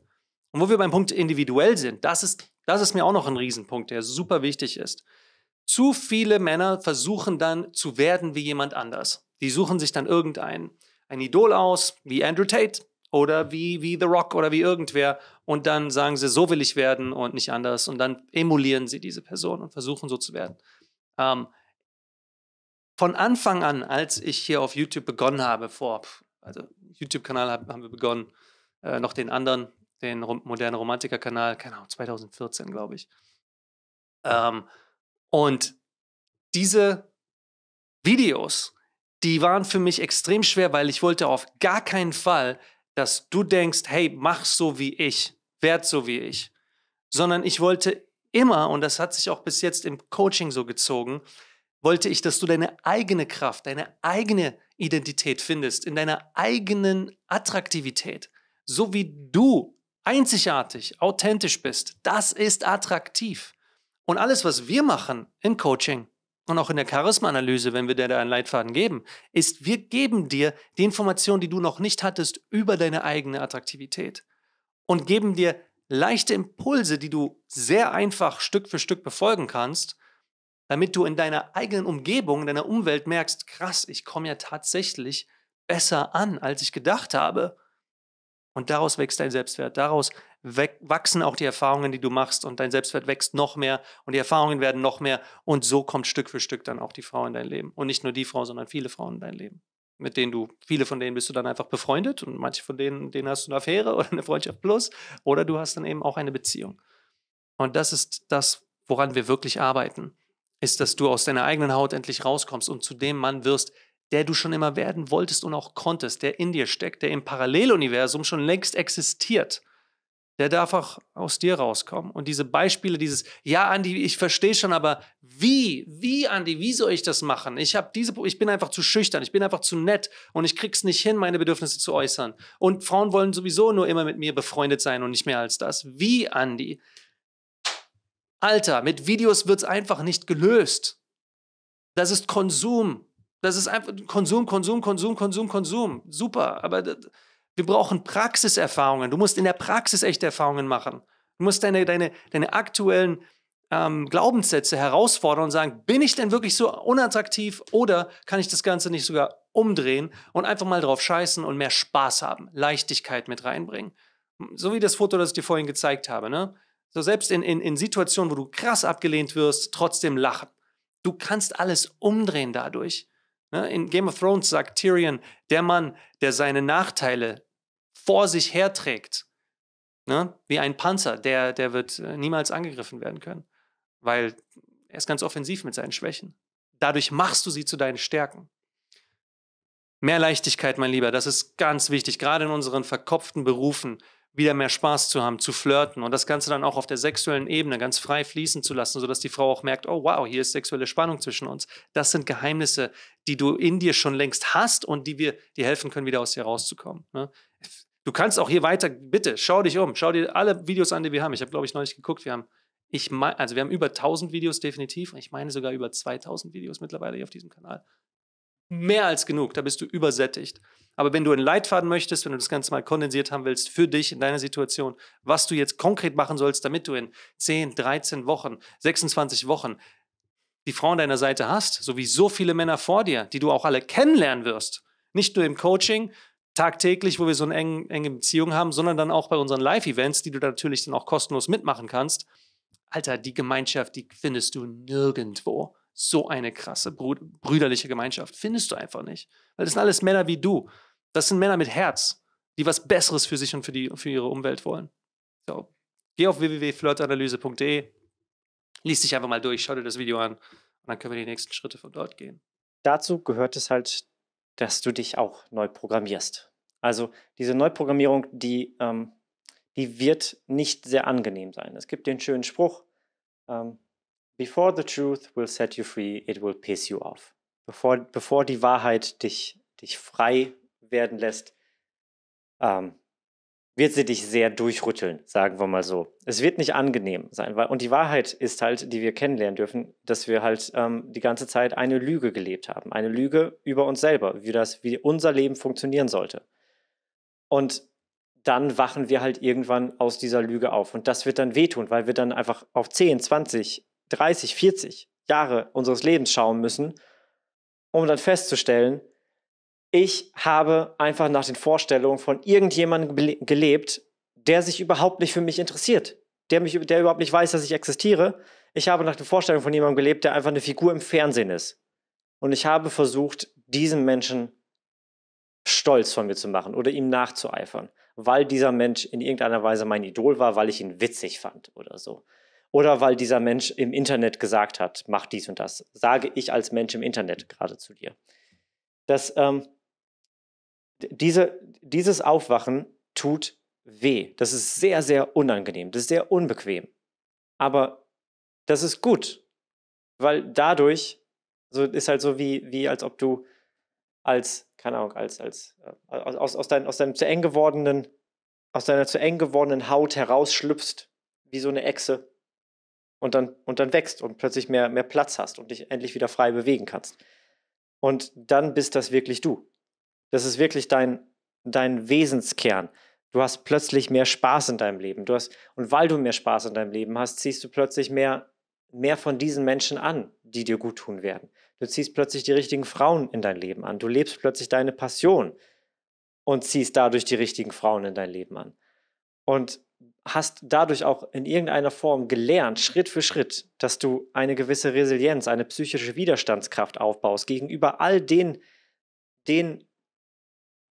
Und wo wir beim Punkt individuell sind, das ist, das ist mir auch noch ein Riesenpunkt, der super wichtig ist. Zu viele Männer versuchen dann zu werden wie jemand anders. Die suchen sich dann irgendeinen, ein Idol aus, wie Andrew Tate oder wie, wie The Rock oder wie irgendwer und dann sagen sie, so will ich werden und nicht anders. Und dann emulieren sie diese Person und versuchen so zu werden. Ähm, von Anfang an, als ich hier auf YouTube begonnen habe, vor, also YouTube-Kanal haben wir begonnen, äh, noch den anderen, den modernen Romantiker-Kanal, keine Ahnung, 2014, glaube ich. Ähm, und diese Videos, die waren für mich extrem schwer, weil ich wollte auf gar keinen Fall, dass du denkst, hey, mach so wie ich wert so wie ich, sondern ich wollte immer, und das hat sich auch bis jetzt im Coaching so gezogen, wollte ich, dass du deine eigene Kraft, deine eigene Identität findest, in deiner eigenen Attraktivität, so wie du einzigartig, authentisch bist. Das ist attraktiv. Und alles, was wir machen im Coaching und auch in der Charisma-Analyse, wenn wir dir da einen Leitfaden geben, ist, wir geben dir die Information, die du noch nicht hattest, über deine eigene Attraktivität und geben dir leichte Impulse, die du sehr einfach Stück für Stück befolgen kannst, damit du in deiner eigenen Umgebung, in deiner Umwelt merkst, krass, ich komme ja tatsächlich besser an, als ich gedacht habe. Und daraus wächst dein Selbstwert, daraus wachsen auch die Erfahrungen, die du machst und dein Selbstwert wächst noch mehr und die Erfahrungen werden noch mehr und so kommt Stück für Stück dann auch die Frau in dein Leben und nicht nur die Frau, sondern viele Frauen in dein Leben mit denen du, viele von denen bist du dann einfach befreundet und manche von denen, denen hast du eine Affäre [LAUGHS] oder eine Freundschaft plus oder du hast dann eben auch eine Beziehung. Und das ist das, woran wir wirklich arbeiten, ist, dass du aus deiner eigenen Haut endlich rauskommst und zu dem Mann wirst, der du schon immer werden wolltest und auch konntest, der in dir steckt, der im Paralleluniversum schon längst existiert der darf auch aus dir rauskommen. Und diese Beispiele, dieses, ja, Andi, ich verstehe schon, aber wie, wie, Andi, wie soll ich das machen? Ich habe diese, ich bin einfach zu schüchtern, ich bin einfach zu nett und ich krieg's nicht hin, meine Bedürfnisse zu äußern. Und Frauen wollen sowieso nur immer mit mir befreundet sein und nicht mehr als das. Wie, Andi? Alter, mit Videos wird's einfach nicht gelöst. Das ist Konsum. Das ist einfach Konsum, Konsum, Konsum, Konsum, Konsum. Super, aber Das, wir brauchen Praxiserfahrungen. Du musst in der Praxis echte Erfahrungen machen. Du musst deine, deine, deine aktuellen ähm, Glaubenssätze herausfordern und sagen, bin ich denn wirklich so unattraktiv oder kann ich das Ganze nicht sogar umdrehen und einfach mal drauf scheißen und mehr Spaß haben, Leichtigkeit mit reinbringen. So wie das Foto, das ich dir vorhin gezeigt habe. Ne? So selbst in, in, in Situationen, wo du krass abgelehnt wirst, trotzdem lachen. Du kannst alles umdrehen dadurch. Ne? In Game of Thrones sagt Tyrion, der Mann, der seine Nachteile vor sich herträgt. Ne? Wie ein Panzer, der, der wird äh, niemals angegriffen werden können, weil er ist ganz offensiv mit seinen Schwächen. Dadurch machst du sie zu deinen Stärken. Mehr Leichtigkeit, mein Lieber, das ist ganz wichtig, gerade in unseren verkopften Berufen wieder mehr Spaß zu haben, zu flirten und das Ganze dann auch auf der sexuellen Ebene ganz frei fließen zu lassen, sodass die Frau auch merkt, oh wow, hier ist sexuelle Spannung zwischen uns. Das sind Geheimnisse, die du in dir schon längst hast und die wir dir helfen können, wieder aus dir rauszukommen. Ne? Du kannst auch hier weiter, bitte, schau dich um, schau dir alle Videos an, die wir haben. Ich habe, glaube ich, neulich geguckt. Wir haben, ich mein, also wir haben über 1000 Videos definitiv. Ich meine sogar über 2000 Videos mittlerweile hier auf diesem Kanal. Mehr als genug, da bist du übersättigt. Aber wenn du einen Leitfaden möchtest, wenn du das Ganze mal kondensiert haben willst für dich in deiner Situation, was du jetzt konkret machen sollst, damit du in 10, 13 Wochen, 26 Wochen die Frau an deiner Seite hast, so wie so viele Männer vor dir, die du auch alle kennenlernen wirst, nicht nur im Coaching, tagtäglich, wo wir so eine enge, enge Beziehung haben, sondern dann auch bei unseren Live-Events, die du da natürlich dann auch kostenlos mitmachen kannst. Alter, die Gemeinschaft, die findest du nirgendwo. So eine krasse brü brüderliche Gemeinschaft findest du einfach nicht. Weil das sind alles Männer wie du. Das sind Männer mit Herz, die was Besseres für sich und für, die, für ihre Umwelt wollen. So, geh auf www.flirtanalyse.de, lies dich einfach mal durch, schau dir das Video an und dann können wir die nächsten Schritte von dort gehen. Dazu gehört es halt, dass du dich auch neu programmierst. Also diese Neuprogrammierung, die, ähm, die wird nicht sehr angenehm sein. Es gibt den schönen Spruch, ähm, Before the truth will set you free, it will piss you off. Bevor, bevor die Wahrheit dich, dich frei werden lässt, ähm, wird sie dich sehr durchrütteln, sagen wir mal so. Es wird nicht angenehm sein. Weil, und die Wahrheit ist halt, die wir kennenlernen dürfen, dass wir halt ähm, die ganze Zeit eine Lüge gelebt haben. Eine Lüge über uns selber, wie, das, wie unser Leben funktionieren sollte. Und dann wachen wir halt irgendwann aus dieser Lüge auf. Und das wird dann wehtun, weil wir dann einfach auf 10, 20, 30, 40 Jahre unseres Lebens schauen müssen, um dann festzustellen, ich habe einfach nach den Vorstellungen von irgendjemandem gelebt, der sich überhaupt nicht für mich interessiert, der, mich, der überhaupt nicht weiß, dass ich existiere. Ich habe nach den Vorstellungen von jemandem gelebt, der einfach eine Figur im Fernsehen ist. Und ich habe versucht, diesen Menschen stolz von mir zu machen oder ihm nachzueifern, weil dieser Mensch in irgendeiner Weise mein Idol war, weil ich ihn witzig fand oder so. Oder weil dieser Mensch im Internet gesagt hat, mach dies und das, sage ich als Mensch im Internet gerade zu dir. Das ähm, diese, dieses Aufwachen tut weh. Das ist sehr, sehr unangenehm. Das ist sehr unbequem. Aber das ist gut, weil dadurch so ist halt so wie, wie als ob du als, keine Ahnung, als, als, äh, aus, aus, dein, aus deinem zu eng gewordenen, aus deiner zu eng gewordenen Haut herausschlüpfst, wie so eine Echse und dann, und dann wächst und plötzlich mehr, mehr Platz hast und dich endlich wieder frei bewegen kannst. Und dann bist das wirklich du. Das ist wirklich dein, dein Wesenskern. Du hast plötzlich mehr Spaß in deinem Leben. Du hast, und weil du mehr Spaß in deinem Leben hast, ziehst du plötzlich mehr, mehr von diesen Menschen an, die dir gut tun werden. Du ziehst plötzlich die richtigen Frauen in dein Leben an. Du lebst plötzlich deine Passion und ziehst dadurch die richtigen Frauen in dein Leben an. Und hast dadurch auch in irgendeiner Form gelernt, Schritt für Schritt, dass du eine gewisse Resilienz, eine psychische Widerstandskraft aufbaust gegenüber all den, den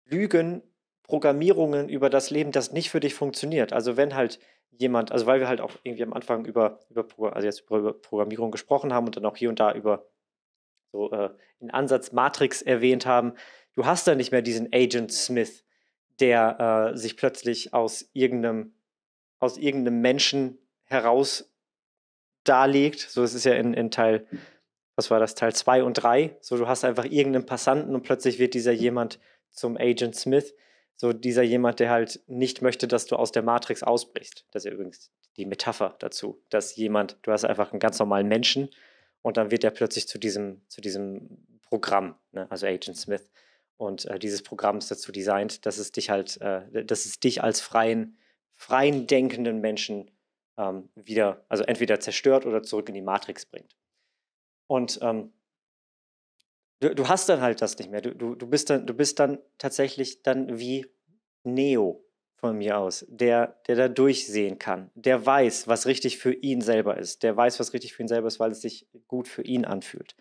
Lügen, Programmierungen über das Leben, das nicht für dich funktioniert. Also wenn halt jemand, also weil wir halt auch irgendwie am Anfang über, über, also jetzt über, über Programmierung gesprochen haben und dann auch hier und da über so äh, in Ansatz Matrix erwähnt haben, du hast da nicht mehr diesen Agent Smith, der äh, sich plötzlich aus irgendeinem, aus irgendeinem Menschen heraus darlegt. So, es ist ja in, in Teil, was war das, Teil 2 und 3. So, du hast einfach irgendeinen Passanten und plötzlich wird dieser jemand zum Agent Smith, so dieser jemand, der halt nicht möchte, dass du aus der Matrix ausbrichst. Das ist ja übrigens die Metapher dazu, dass jemand, du hast einfach einen ganz normalen Menschen und dann wird er plötzlich zu diesem, zu diesem Programm, ne? also Agent Smith. Und äh, dieses Programm ist dazu designt, dass es dich halt, äh, dass es dich als freien, freien denkenden Menschen ähm, wieder, also entweder zerstört oder zurück in die Matrix bringt. Und ähm, du, du hast dann halt das nicht mehr. Du, du, du, bist dann, du bist dann tatsächlich dann wie Neo von mir aus, der, der da durchsehen kann, der weiß, was richtig für ihn selber ist, der weiß, was richtig für ihn selber ist, weil es sich gut für ihn anfühlt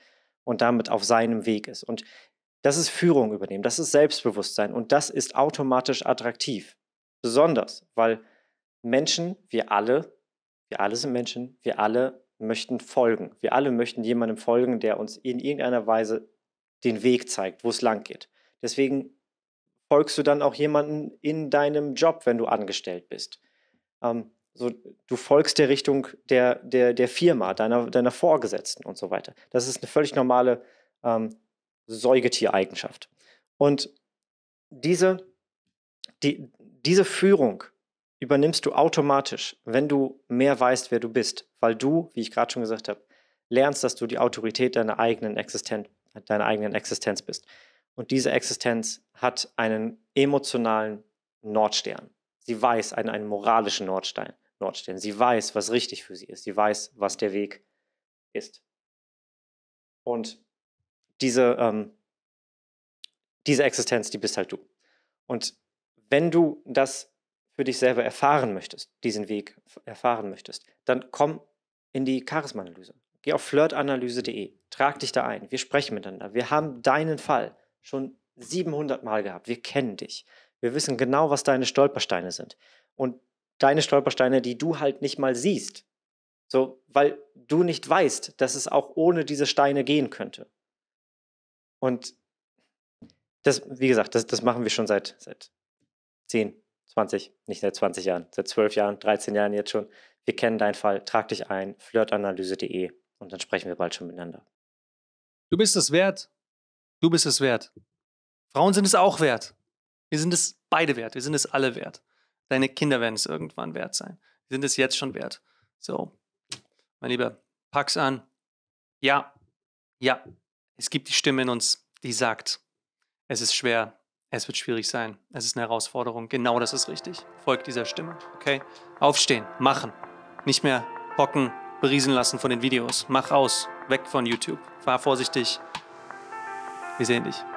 und damit auf seinem Weg ist. Und das ist Führung übernehmen, das ist Selbstbewusstsein und das ist automatisch attraktiv. Besonders, weil Menschen, wir alle, wir alle sind Menschen, wir alle möchten folgen. Wir alle möchten jemandem folgen, der uns in irgendeiner Weise den Weg zeigt, wo es lang geht. Deswegen folgst du dann auch jemanden in deinem Job, wenn du angestellt bist. Ähm, so, du folgst der Richtung der, der, der Firma, deiner, deiner Vorgesetzten und so weiter. Das ist eine völlig normale ähm, Säugetiereigenschaft. Und diese, die, diese Führung übernimmst du automatisch, wenn du mehr weißt, wer du bist, weil du, wie ich gerade schon gesagt habe, lernst, dass du die Autorität deiner eigenen Existenz deiner eigenen Existenz bist. Und diese Existenz hat einen emotionalen Nordstern. Sie weiß einen, einen moralischen Nordstein, Nordstern. Sie weiß, was richtig für sie ist. Sie weiß, was der Weg ist. Und diese, ähm, diese Existenz, die bist halt du. Und wenn du das für dich selber erfahren möchtest, diesen Weg erfahren möchtest, dann komm in die Charisma-Analyse. Geh auf flirtanalyse.de, trag dich da ein, wir sprechen miteinander. Wir haben deinen Fall schon 700 Mal gehabt. Wir kennen dich. Wir wissen genau, was deine Stolpersteine sind. Und deine Stolpersteine, die du halt nicht mal siehst. So, weil du nicht weißt, dass es auch ohne diese Steine gehen könnte. Und das, wie gesagt, das, das machen wir schon seit, seit 10, 20, nicht seit 20 Jahren, seit 12 Jahren, 13 Jahren jetzt schon. Wir kennen deinen Fall. Trag dich ein, flirtanalyse.de. Und dann sprechen wir bald schon miteinander. Du bist es wert. Du bist es wert. Frauen sind es auch wert. Wir sind es beide wert. Wir sind es alle wert. Deine Kinder werden es irgendwann wert sein. Wir sind es jetzt schon wert. So, mein Lieber, pack's an. Ja, ja, es gibt die Stimme in uns, die sagt, es ist schwer, es wird schwierig sein, es ist eine Herausforderung. Genau das ist richtig. Folgt dieser Stimme, okay? Aufstehen, machen, nicht mehr hocken, beriesen lassen von den Videos. Mach aus, weg von YouTube. Fahr vorsichtig. Wir sehen dich.